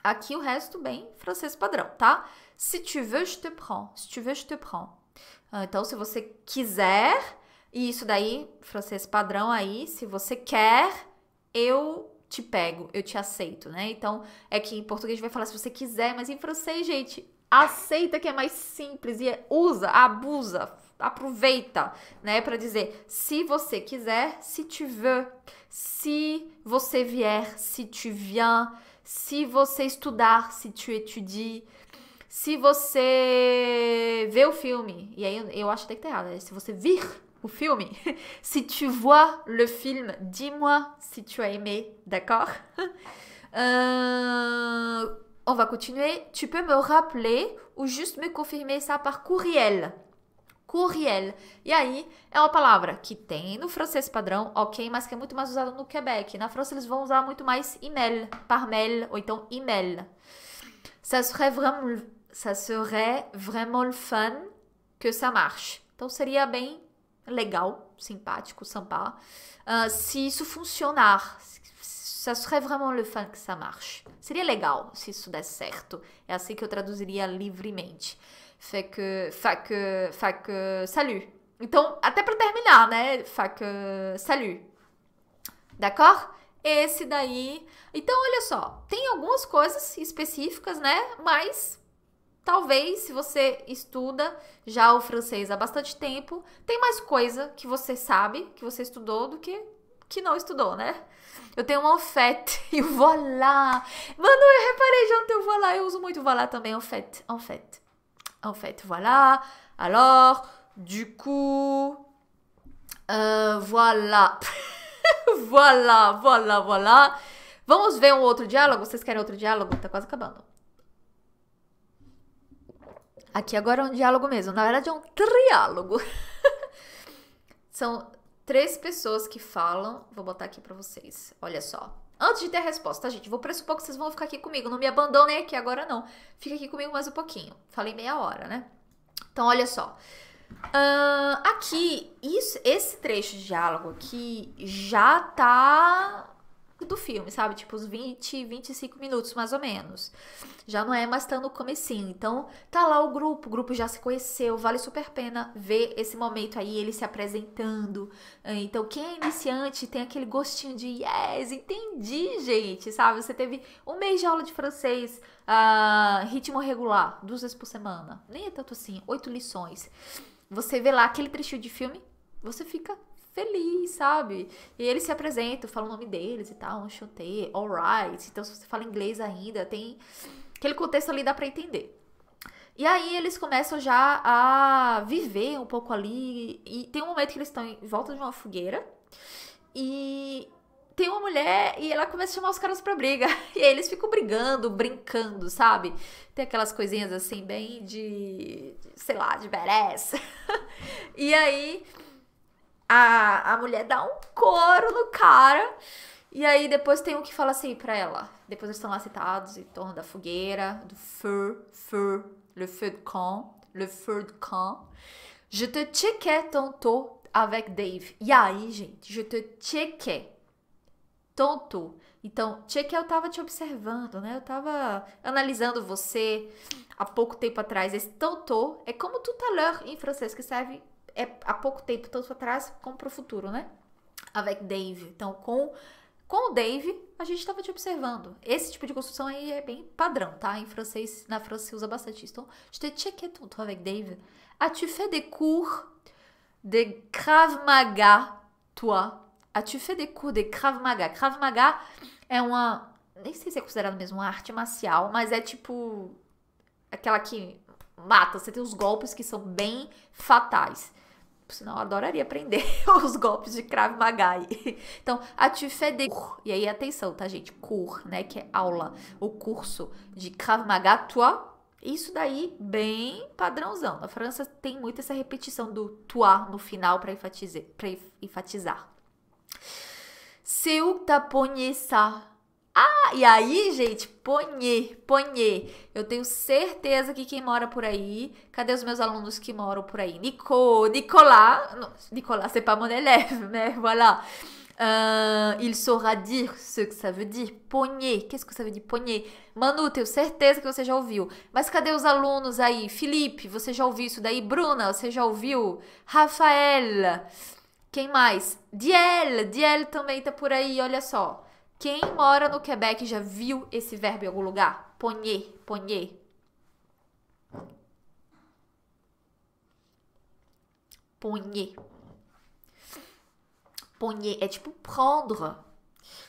Aqui o resto bem francês padrão, tá? Se tu veux, je te prends. Se tu veux, je te prends. Ah, então, se você quiser, e isso daí, francês padrão aí, se você quer, eu te pego, eu te aceito, né? Então, é que em português vai falar se você quiser, mas em francês, gente, aceita que é mais simples e é, usa, abusa, aproveita, né, para dizer se você quiser, se tu veux, se você vier, se tu viens, Si você estudar, si tu étudie, si você vê o filme, e eu acho que você vir filme, tu vois le film, dis-moi si tu as aimé, d'accord euh, On va continuer. Tu peux me rappeler ou juste me confirmer ça par courriel. courriel. E aí é uma palavra que tem no francês padrão, ok, mas que é muito mais usada no Quebec. Na França eles vão usar muito mais e-mail, par mail ou então e-mail. Ça serait vraiment, ça serait vraiment fun que ça marche. Então seria bem legal, simpático, sampá, uh, ah, se isso funcionar. Ça serait vraiment le fun que ça marche. Seria legal se isso der certo. É assim que eu traduziria livremente. Fait que, fait que, fait que, salut. Então, até para terminar, né? Fait que, salut. D'accord? Esse daí. Então, olha só, tem algumas coisas específicas, né? Mas talvez se você estuda já o francês há bastante tempo, tem mais coisa que você sabe, que você estudou do que que não estudou, né? Eu tenho um enfet e o voilà. Mano, eu reparei já no teu voilà, eu uso muito voilà também, enfet, enfet en fait. Voilà. Alors, du coup, uh, voilà. voilà, voilà, voilà. Vamos ver um outro diálogo? Vocês querem outro diálogo? Tá quase acabando. Aqui agora é um diálogo mesmo. Na verdade, é um triálogo. São três pessoas que falam. Vou botar aqui para vocês. Olha só. Antes de ter a resposta, tá, gente? Vou pressupor que vocês vão ficar aqui comigo. Não me abandonem aqui agora, não. Fica aqui comigo mais um pouquinho. Falei meia hora, né? Então, olha só. Uh, aqui, isso, esse trecho de diálogo aqui já tá do filme, sabe? Tipo, uns 20, 25 minutos, mais ou menos. Já não é mais tão no comecinho. Então, tá lá o grupo, o grupo já se conheceu, vale super pena ver esse momento aí, ele se apresentando. É, então, quem é iniciante tem aquele gostinho de yes, entendi, gente, sabe? Você teve um mês de aula de francês, uh, ritmo regular, duas vezes por semana. Nem é tanto assim, oito lições. Você vê lá aquele trecho de filme, você fica feliz, sabe? E eles se apresentam, falam o nome deles e tal, um chutei, alright. Então, se você fala inglês ainda, tem aquele contexto ali dá para entender. E aí eles começam já a viver um pouco ali. E tem um momento que eles estão em volta de uma fogueira. E tem uma mulher e ela começa a chamar os caras pra briga. E aí eles ficam brigando, brincando, sabe? Tem aquelas coisinhas assim, bem de. sei lá, de badass. e aí a, a mulher dá um couro no cara. E aí depois tem um que fala assim pra ela. Depois eles estão lá citados em torno da fogueira, do feu, feu, le feu de camp, le feu de camp. Je te checkais tantôt avec Dave. E aí, gente, je te checkais tantôt. Então, chequei, eu tava te observando, né? Eu tava analisando você há pouco tempo atrás. Esse tantôt é como tout à l'heure em francês, que serve é, há pouco tempo, tanto atrás como para o futuro, né? Avec Dave. Então, com, com o Dave, a gente estava te observando. Esse tipo de construção aí é bem padrão, tá? Em francês, na França se usa bastante isso. Então, je te checké tout avec Dave. As-tu fait des cours de Krav Maga, toi? As-tu fait des cours de Krav Maga? Krav Maga é uma. Nem sei se é considerado mesmo uma arte marcial, mas é tipo. aquela que mata. Você tem os golpes que são bem fatais senão eu adoraria aprender os golpes de Krav Maga. Então, atifede e aí atenção, tá gente? Cur, né, que é aula, o curso de Krav Maga toi. Isso daí bem padrãozão. Na França tem muito essa repetição do toi no final para enfatizar, Seu enfatizar. Ah, e aí, gente, ponhe, ponhe. Eu tenho certeza que quem mora por aí. Cadê os meus alunos que moram por aí? Nico, Nicolas. Non, Nicolas, c'est pas mon élève, mais né, voilà. Uh, il saura dire ce que ça veut dire. Ponhe. Qu'est-ce que ça veut dire? ponhe? Manu, tenho certeza que você já ouviu. Mas cadê os alunos aí? Felipe, você já ouviu isso daí? Bruna, você já ouviu? Rafael. Quem mais? Diel. Diel também tá por aí, olha só. Quem mora no Quebec já viu esse verbo em algum lugar? Ponher, ponher. Ponher. Ponher é tipo prendre.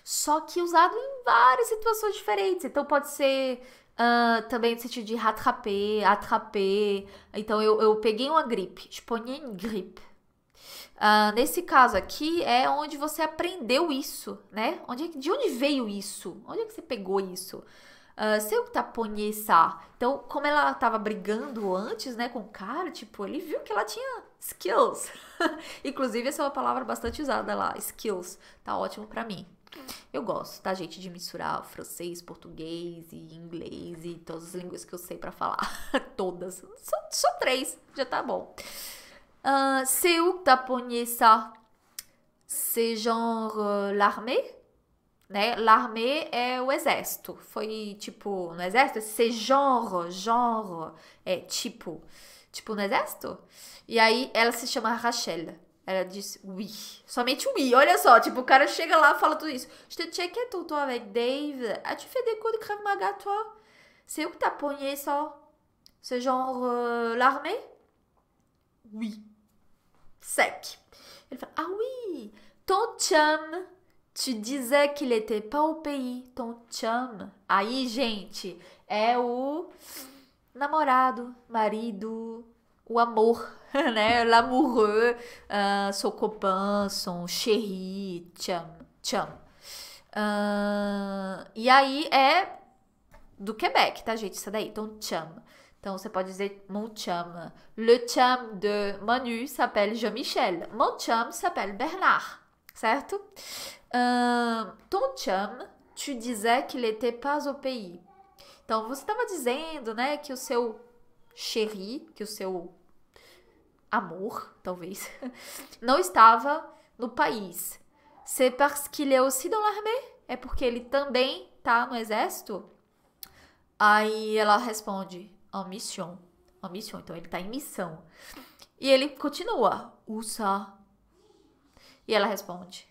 Só que usado em várias situações diferentes. Então pode ser uh, também no sentido de rattraper, atraper. Então eu, eu peguei uma gripe. Je une é gripe. Uh, nesse caso aqui é onde você aprendeu isso, né? Onde, é de onde veio isso? Onde é que você pegou isso? Uh, ah, seu taponhesa. Então, como ela estava brigando antes, né, com o cara, tipo, ele viu que ela tinha skills. Inclusive, essa é uma palavra bastante usada lá, skills. Tá ótimo para mim. Eu gosto, tá, gente, de misturar francês, português e inglês e todas as línguas que eu sei para falar. todas. Só, só três, já tá bom. Euh, c'est où que t'as pogné ça? C'est genre euh, l'armée? Né? L'armée é o exército. Foi tipo no exército? C'est genre, genre, é tipo. Tipo no exército? E aí ela se chama Rachel. Ela diz oui. Somente oui. Olha só, tipo, o cara chega lá e fala tudo isso. Je te checkais ton temps avec Dave. As-tu ah, fait des cours de Krav Maga, toi? C'est où que t'as pogné ça? C'est genre euh, l'armée? Oui sec. ele fala, Ah oui, ton chum, tu disais qu'il était pas au pays, ton chum. Aí, gente, é o namorado, marido, o amor, né? L'amoureux, uh, ah, son copain, son chéri, chum, chum. Uh, ah, e aí é do Quebec, tá, gente? Isso daí. ton chum. Então você pode dizer mon chum. Le chum de Manu s'appelle Jean-Michel. Mon chum s'appelle Bernard. Certo? ton chum, tu disais qu'il était pas au pays. Então você estava dizendo, né, que o seu chéri, que o seu amor, talvez, não estava no país. C'est parce qu'il est aussi dans l'armée? É porque ele também tá no exército? Aí ela responde: en mission. En mission, então ele está em missão. E ele continua, où ça? E ela responde,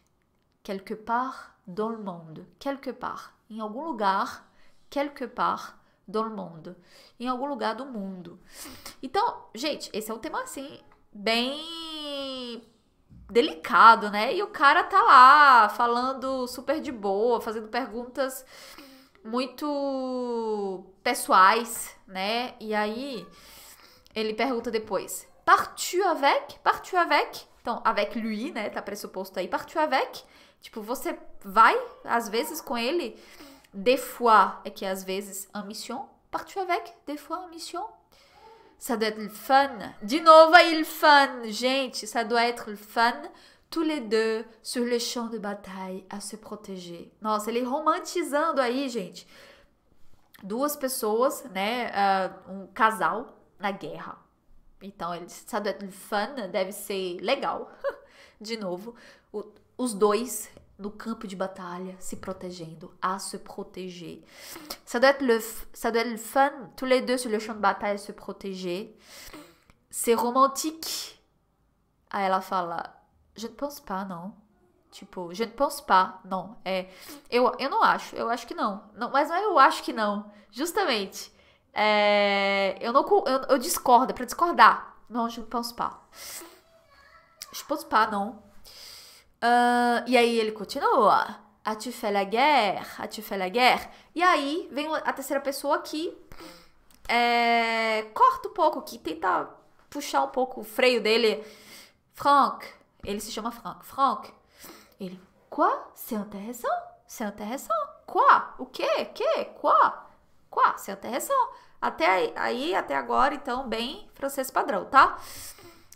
quelque part dans le monde. Quelque part, em algum lugar, quelque part dans le monde. Em algum lugar do mundo. Então, gente, esse é um tema assim, bem delicado, né? E o cara tá lá falando super de boa, fazendo perguntas muito pessoais, né? E aí ele pergunta depois: Partiu avec? Partiu avec? Então, avec lui, né? Tá pressuposto aí. Partiu avec? Tipo, você vai às vezes com ele? Des fois, é que às vezes, en mission. Partiu avec? Des fois, en mission. Ça doit être le fun. De novo aí, le fun. Gente, ça doit être le fun tous les deux sur le champ de bataille a se protéger. Nossa, ele romantizando aí, gente. Duas pessoas, né? Uh, um casal na guerra. Então, ele, ça doit être fun, deve ser legal. de novo, o, os dois no campo de batalha, se protegendo, à se proteger. Ça doit, être le, ça doit être le fun, tous les deux sur le champ de bataille, se protéger. C'est romantique. Aí ela fala, Je ne pense pas, não. Tipo, je ne pense pas, não. É, eu, eu não acho, eu acho que não. não mas não é eu acho que não. Justamente. É, eu não eu, eu discordo, é pra discordar. Não, je ne pense pas. Je ne pense pas, não. Uh, e aí ele continua. As-tu fait la guerre? As-tu fait la guerre? E aí vem a terceira pessoa que é, corta um pouco, que tenta puxar um pouco o freio dele. Frank, ele se chama Frank. Frank. Ele, quoi? C'est é intéressant? C'est é intéressant? Quoi? O quê? Que? Quoi? Quoi? C'est é intéressant? Até aí, até agora, então, bem francês padrão, tá?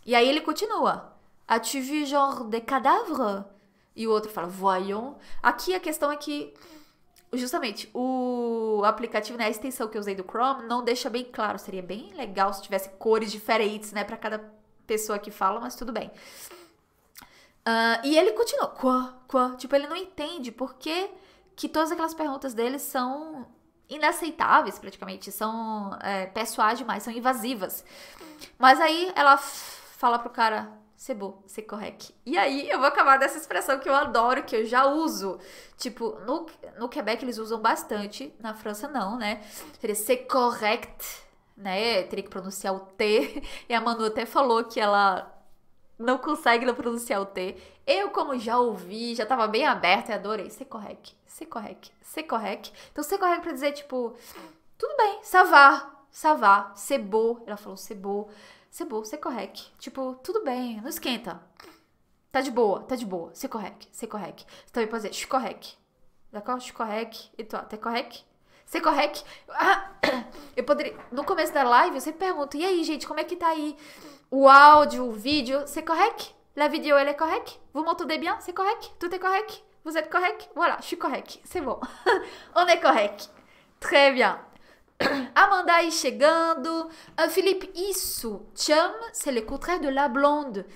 E aí ele continua. As-tu vu genre de cadavre? E o outro fala, voyons. Aqui a questão é que justamente o aplicativo, né, a extensão que eu usei do Chrome não deixa bem claro. Seria bem legal se tivesse cores diferentes, né, para cada pessoa que fala, mas tudo bem. Uh, e ele continua, quá, quá. Tipo, ele não entende por que, que todas aquelas perguntas dele são inaceitáveis, praticamente. São é, pessoais demais, são invasivas. Mas aí ela fala pro cara, Cebu, se correct. E aí eu vou acabar dessa expressão que eu adoro, que eu já uso. Tipo, no, no Quebec eles usam bastante, na França não, né? Seria se correct, né? Teria que pronunciar o T. E a Manu até falou que ela não consegue não pronunciar o T. Eu, como já ouvi, já tava bem aberta e adorei. Se correct, se correct, se correct. Então, se correct pra dizer, tipo, tudo bem, savar, savar, cebou. Ela falou cebou, cebou, se correct. Tipo, tudo bem, não esquenta. Tá de boa, tá de boa, se correct, ser correct. Você também pode dizer, chicorrec. D'accord? Chicorrec. E tu, até correct? se correct. Ah, eu poderia. No começo da live, eu sempre pergunto, e aí, gente, como é que tá aí? o áudio, o c'est correct La vidéo, elle est correcte Vous m'entendez bien C'est correct Tout est correct Vous êtes correct Voilà, je suis correct. C'est bon. On est correct. Très bien. Amanda aí chegando. Euh, Philippe, isso. Chum, c'est le contraire de la blonde.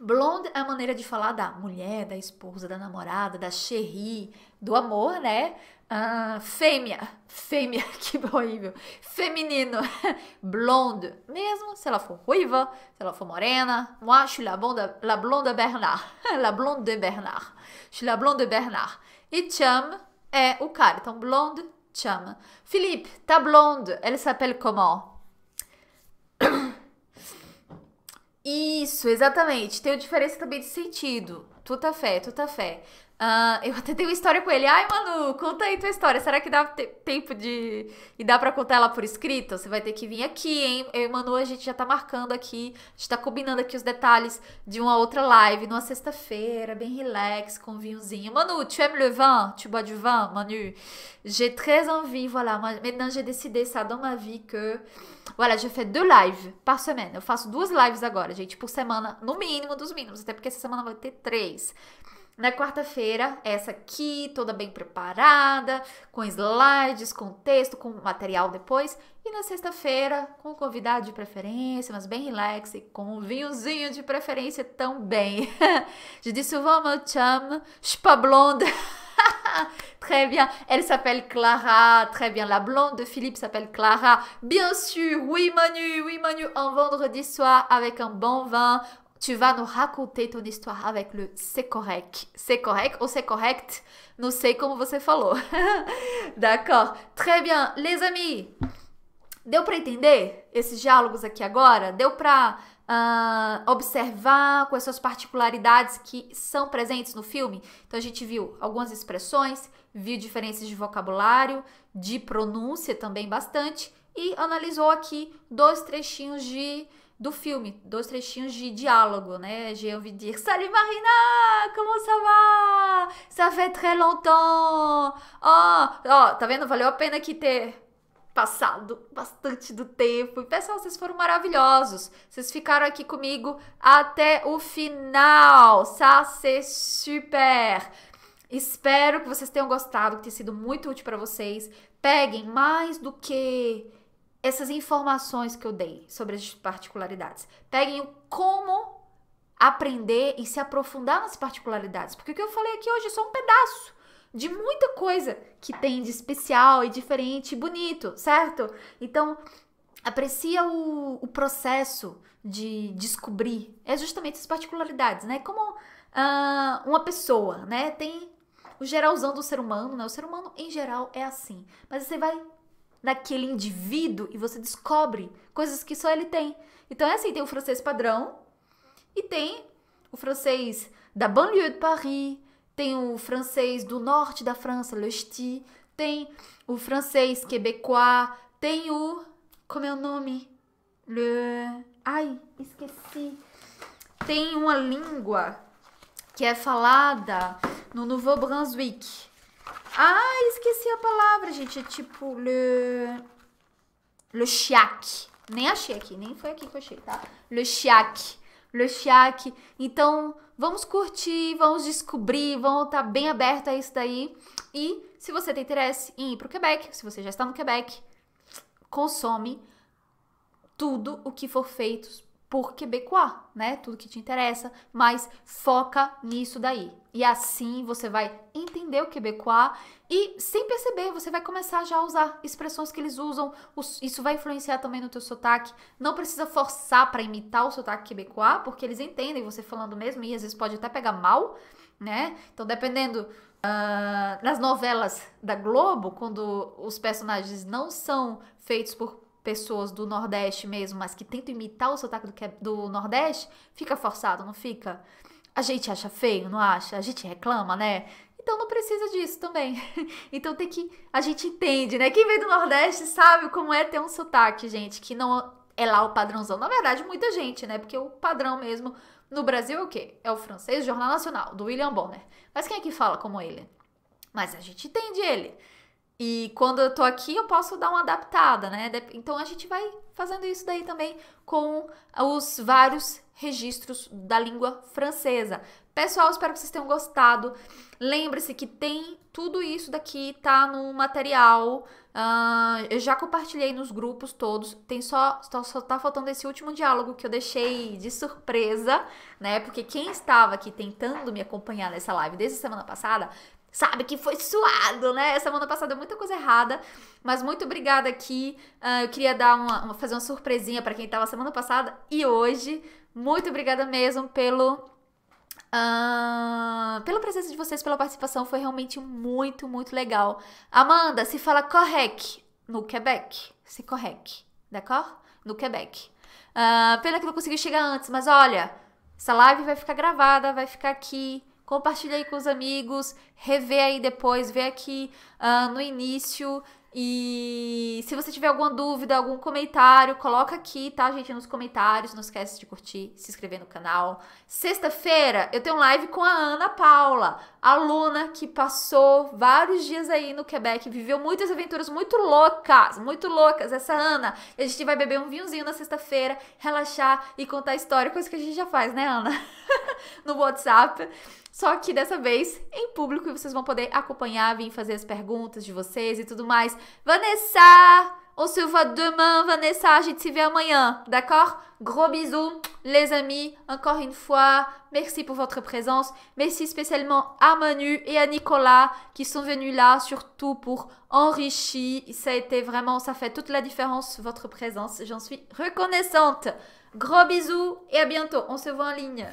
Blonde a maneira de falar da mulher, da esposa, da namorada, da chérie, do amor, né? Hein? Ah, fêmea, fêmea, que horrível. Feminino, blonde, mesmo se ela for ruiva, se ela for morena. Moi, je suis la blonde, la blonde Bernard. La blonde de Bernard. Je suis la blonde Bernard. E chum é o cara. Então, blonde, chum. Felipe, tá blonde. Ela s'appelle comment? Isso, exatamente. Tem a diferença também de sentido. Tuta fé, tuta fé. Uh, eu até tenho uma história com ele. Ai, Manu, conta aí tua história. Será que dá tempo de. E dá pra contar ela por escrito? Você vai ter que vir aqui, hein? Eu e Manu, a gente já tá marcando aqui. A gente tá combinando aqui os detalhes de uma outra live, numa sexta-feira, bem relax, com um vinhozinho. Manu, tu aimes le vin? Tu bois du vin, Manu? J'ai très envie, voilà. Maintenant, j'ai décidé ça dans ma vie que. Voilà, j'ai fait deux lives par semaine. Eu faço duas lives agora, gente, por semana, no mínimo dos mínimos. Até porque essa semana vai ter três. Na quarta-feira, essa aqui, toda bem preparada, com slides, com texto, com material depois. E na sexta-feira, com o convidado de preferência, mas bem relax, e com um vinhozinho de preferência também. Je dis souvent, meu chum, je pas blonde. très bien. Elle s'appelle Clara. Très bien. La blonde de Philippe s'appelle Clara. Bien sûr. Oui, Manu. Oui, Manu. Un vendredi soir avec un bon vin. Tu vas nous raconter ton histoire avec le c'est correct. C'est correct ou c'est correct? Não sei como você falou. D'accord. Très bien, les amis. Deu para entender esses diálogos aqui agora? Deu para uh, ah, observar quais são as particularidades que são presentes no filme? Então a gente viu algumas expressões, viu diferenças de vocabulário, de pronúncia também bastante e analisou aqui dois trechinhos de do filme, dois trechinhos de diálogo, né? J'ai eu de dire Salut Marina, como ça va? Ça fait très longtemps. Ó, oh, ó, oh, tá vendo? Valeu a pena aqui ter passado bastante do tempo. E pessoal, vocês foram maravilhosos. Vocês ficaram aqui comigo até o final. Ça c'est super. Espero que vocês tenham gostado, que tenha sido muito útil para vocês. Peguem mais do que essas informações que eu dei sobre as particularidades. Peguem o como aprender e se aprofundar nas particularidades, porque o que eu falei aqui hoje é só um pedaço de muita coisa que tem de especial e diferente e bonito, certo? Então, aprecia o, o, processo de descobrir. É justamente as particularidades, né? Como ah, uma pessoa, né? Tem o geralzão do ser humano, né? O ser humano, em geral, é assim. Mas você vai naquele indivíduo e você descobre coisas que só ele tem. Então é assim, tem o francês padrão e tem o francês da banlieue de Paris, tem o francês do norte da França, le ch'ti, tem o francês québécois, tem o como é o nome? Le Ai, esqueci. Tem uma língua que é falada no Nouveau Brunswick, ah, esqueci a palavra, gente. É tipo le... Le chiac. Nem achei aqui, nem foi aqui que eu achei, tá? Le chiac. Le chiac. Então, vamos curtir, vamos descobrir, vamos estar tá bem aberto a isso daí. E se você tem interesse em ir pro Quebec, se você já está no Quebec, consome tudo o que for feito por quebecois, né? Tudo que te interessa, mas foca nisso daí. E assim você vai entender o quebecois e sem perceber você vai começar já a usar expressões que eles usam. Isso vai influenciar também no teu sotaque. Não precisa forçar para imitar o sotaque quebecois, porque eles entendem você falando mesmo e às vezes pode até pegar mal, né? Então dependendo Uh, ah, nas novelas da Globo, quando os personagens não são feitos por pessoas do Nordeste mesmo, mas que tentam imitar o sotaque do, é, do Nordeste, fica forçado, não fica? A gente acha feio, não acha? A gente reclama, né? Então não precisa disso também. Então tem que. A gente entende, né? Quem vem do Nordeste sabe como é ter um sotaque, gente, que não é lá o padrãozão. Na verdade, muita gente, né? Porque o padrão mesmo no Brasil é o quê? É o francês Jornal Nacional, do William Bonner. Mas quem é que fala como ele? Mas a gente entende ele. E quando eu tô aqui, eu posso dar uma adaptada, né? Então a gente vai fazendo isso daí também com os vários registros da língua francesa. Pessoal, espero que vocês tenham gostado. Lembre-se que tem tudo isso daqui, tá no material. Uh, eu já compartilhei nos grupos todos. Tem só, só, só tá faltando esse último diálogo que eu deixei de surpresa, né? Porque quem estava aqui tentando me acompanhar nessa live desde semana passada sabe que foi suado, né? Semana passada muita coisa errada, mas muito obrigada aqui. Uh, eu queria dar uma, uma fazer uma surpresinha para quem tava semana passada e hoje. Muito obrigada mesmo pelo Uh, pela presença de vocês, pela participação, foi realmente muito, muito legal. Amanda, se fala correct no Quebec. Se correct, d'accord? No Quebec. Uh, pena que não consegui chegar antes, mas olha, essa live vai ficar gravada, vai ficar aqui compartilha aí com os amigos, revê aí depois, vê aqui uh, no início. E se você tiver alguma dúvida, algum comentário, coloca aqui, tá, gente, nos comentários. Não esquece de curtir, se inscrever no canal. Sexta-feira eu tenho live com a Ana Paula, aluna que passou vários dias aí no Quebec, viveu muitas aventuras muito loucas, muito loucas. Essa Ana, a gente vai beber um vinhozinho na sexta-feira, relaxar e contar história, coisa que a gente já faz, né, Ana? no WhatsApp. Só que dessa vez em público e vocês vão poder acompanhar, vir fazer as perguntas de vocês e tudo mais. Vanessa! On se voit demain, Vanessa. A gente se vê d'accord? Gros bisous, les amis. Encore une fois, merci pour votre présence. Merci spécialement à Manu et à Nicolas qui sont venus là, surtout pour enrichir. Ça a été vraiment, ça fait toute la différence, votre présence. J'en suis reconnaissante. Gros bisous et à bientôt. On se voit en ligne.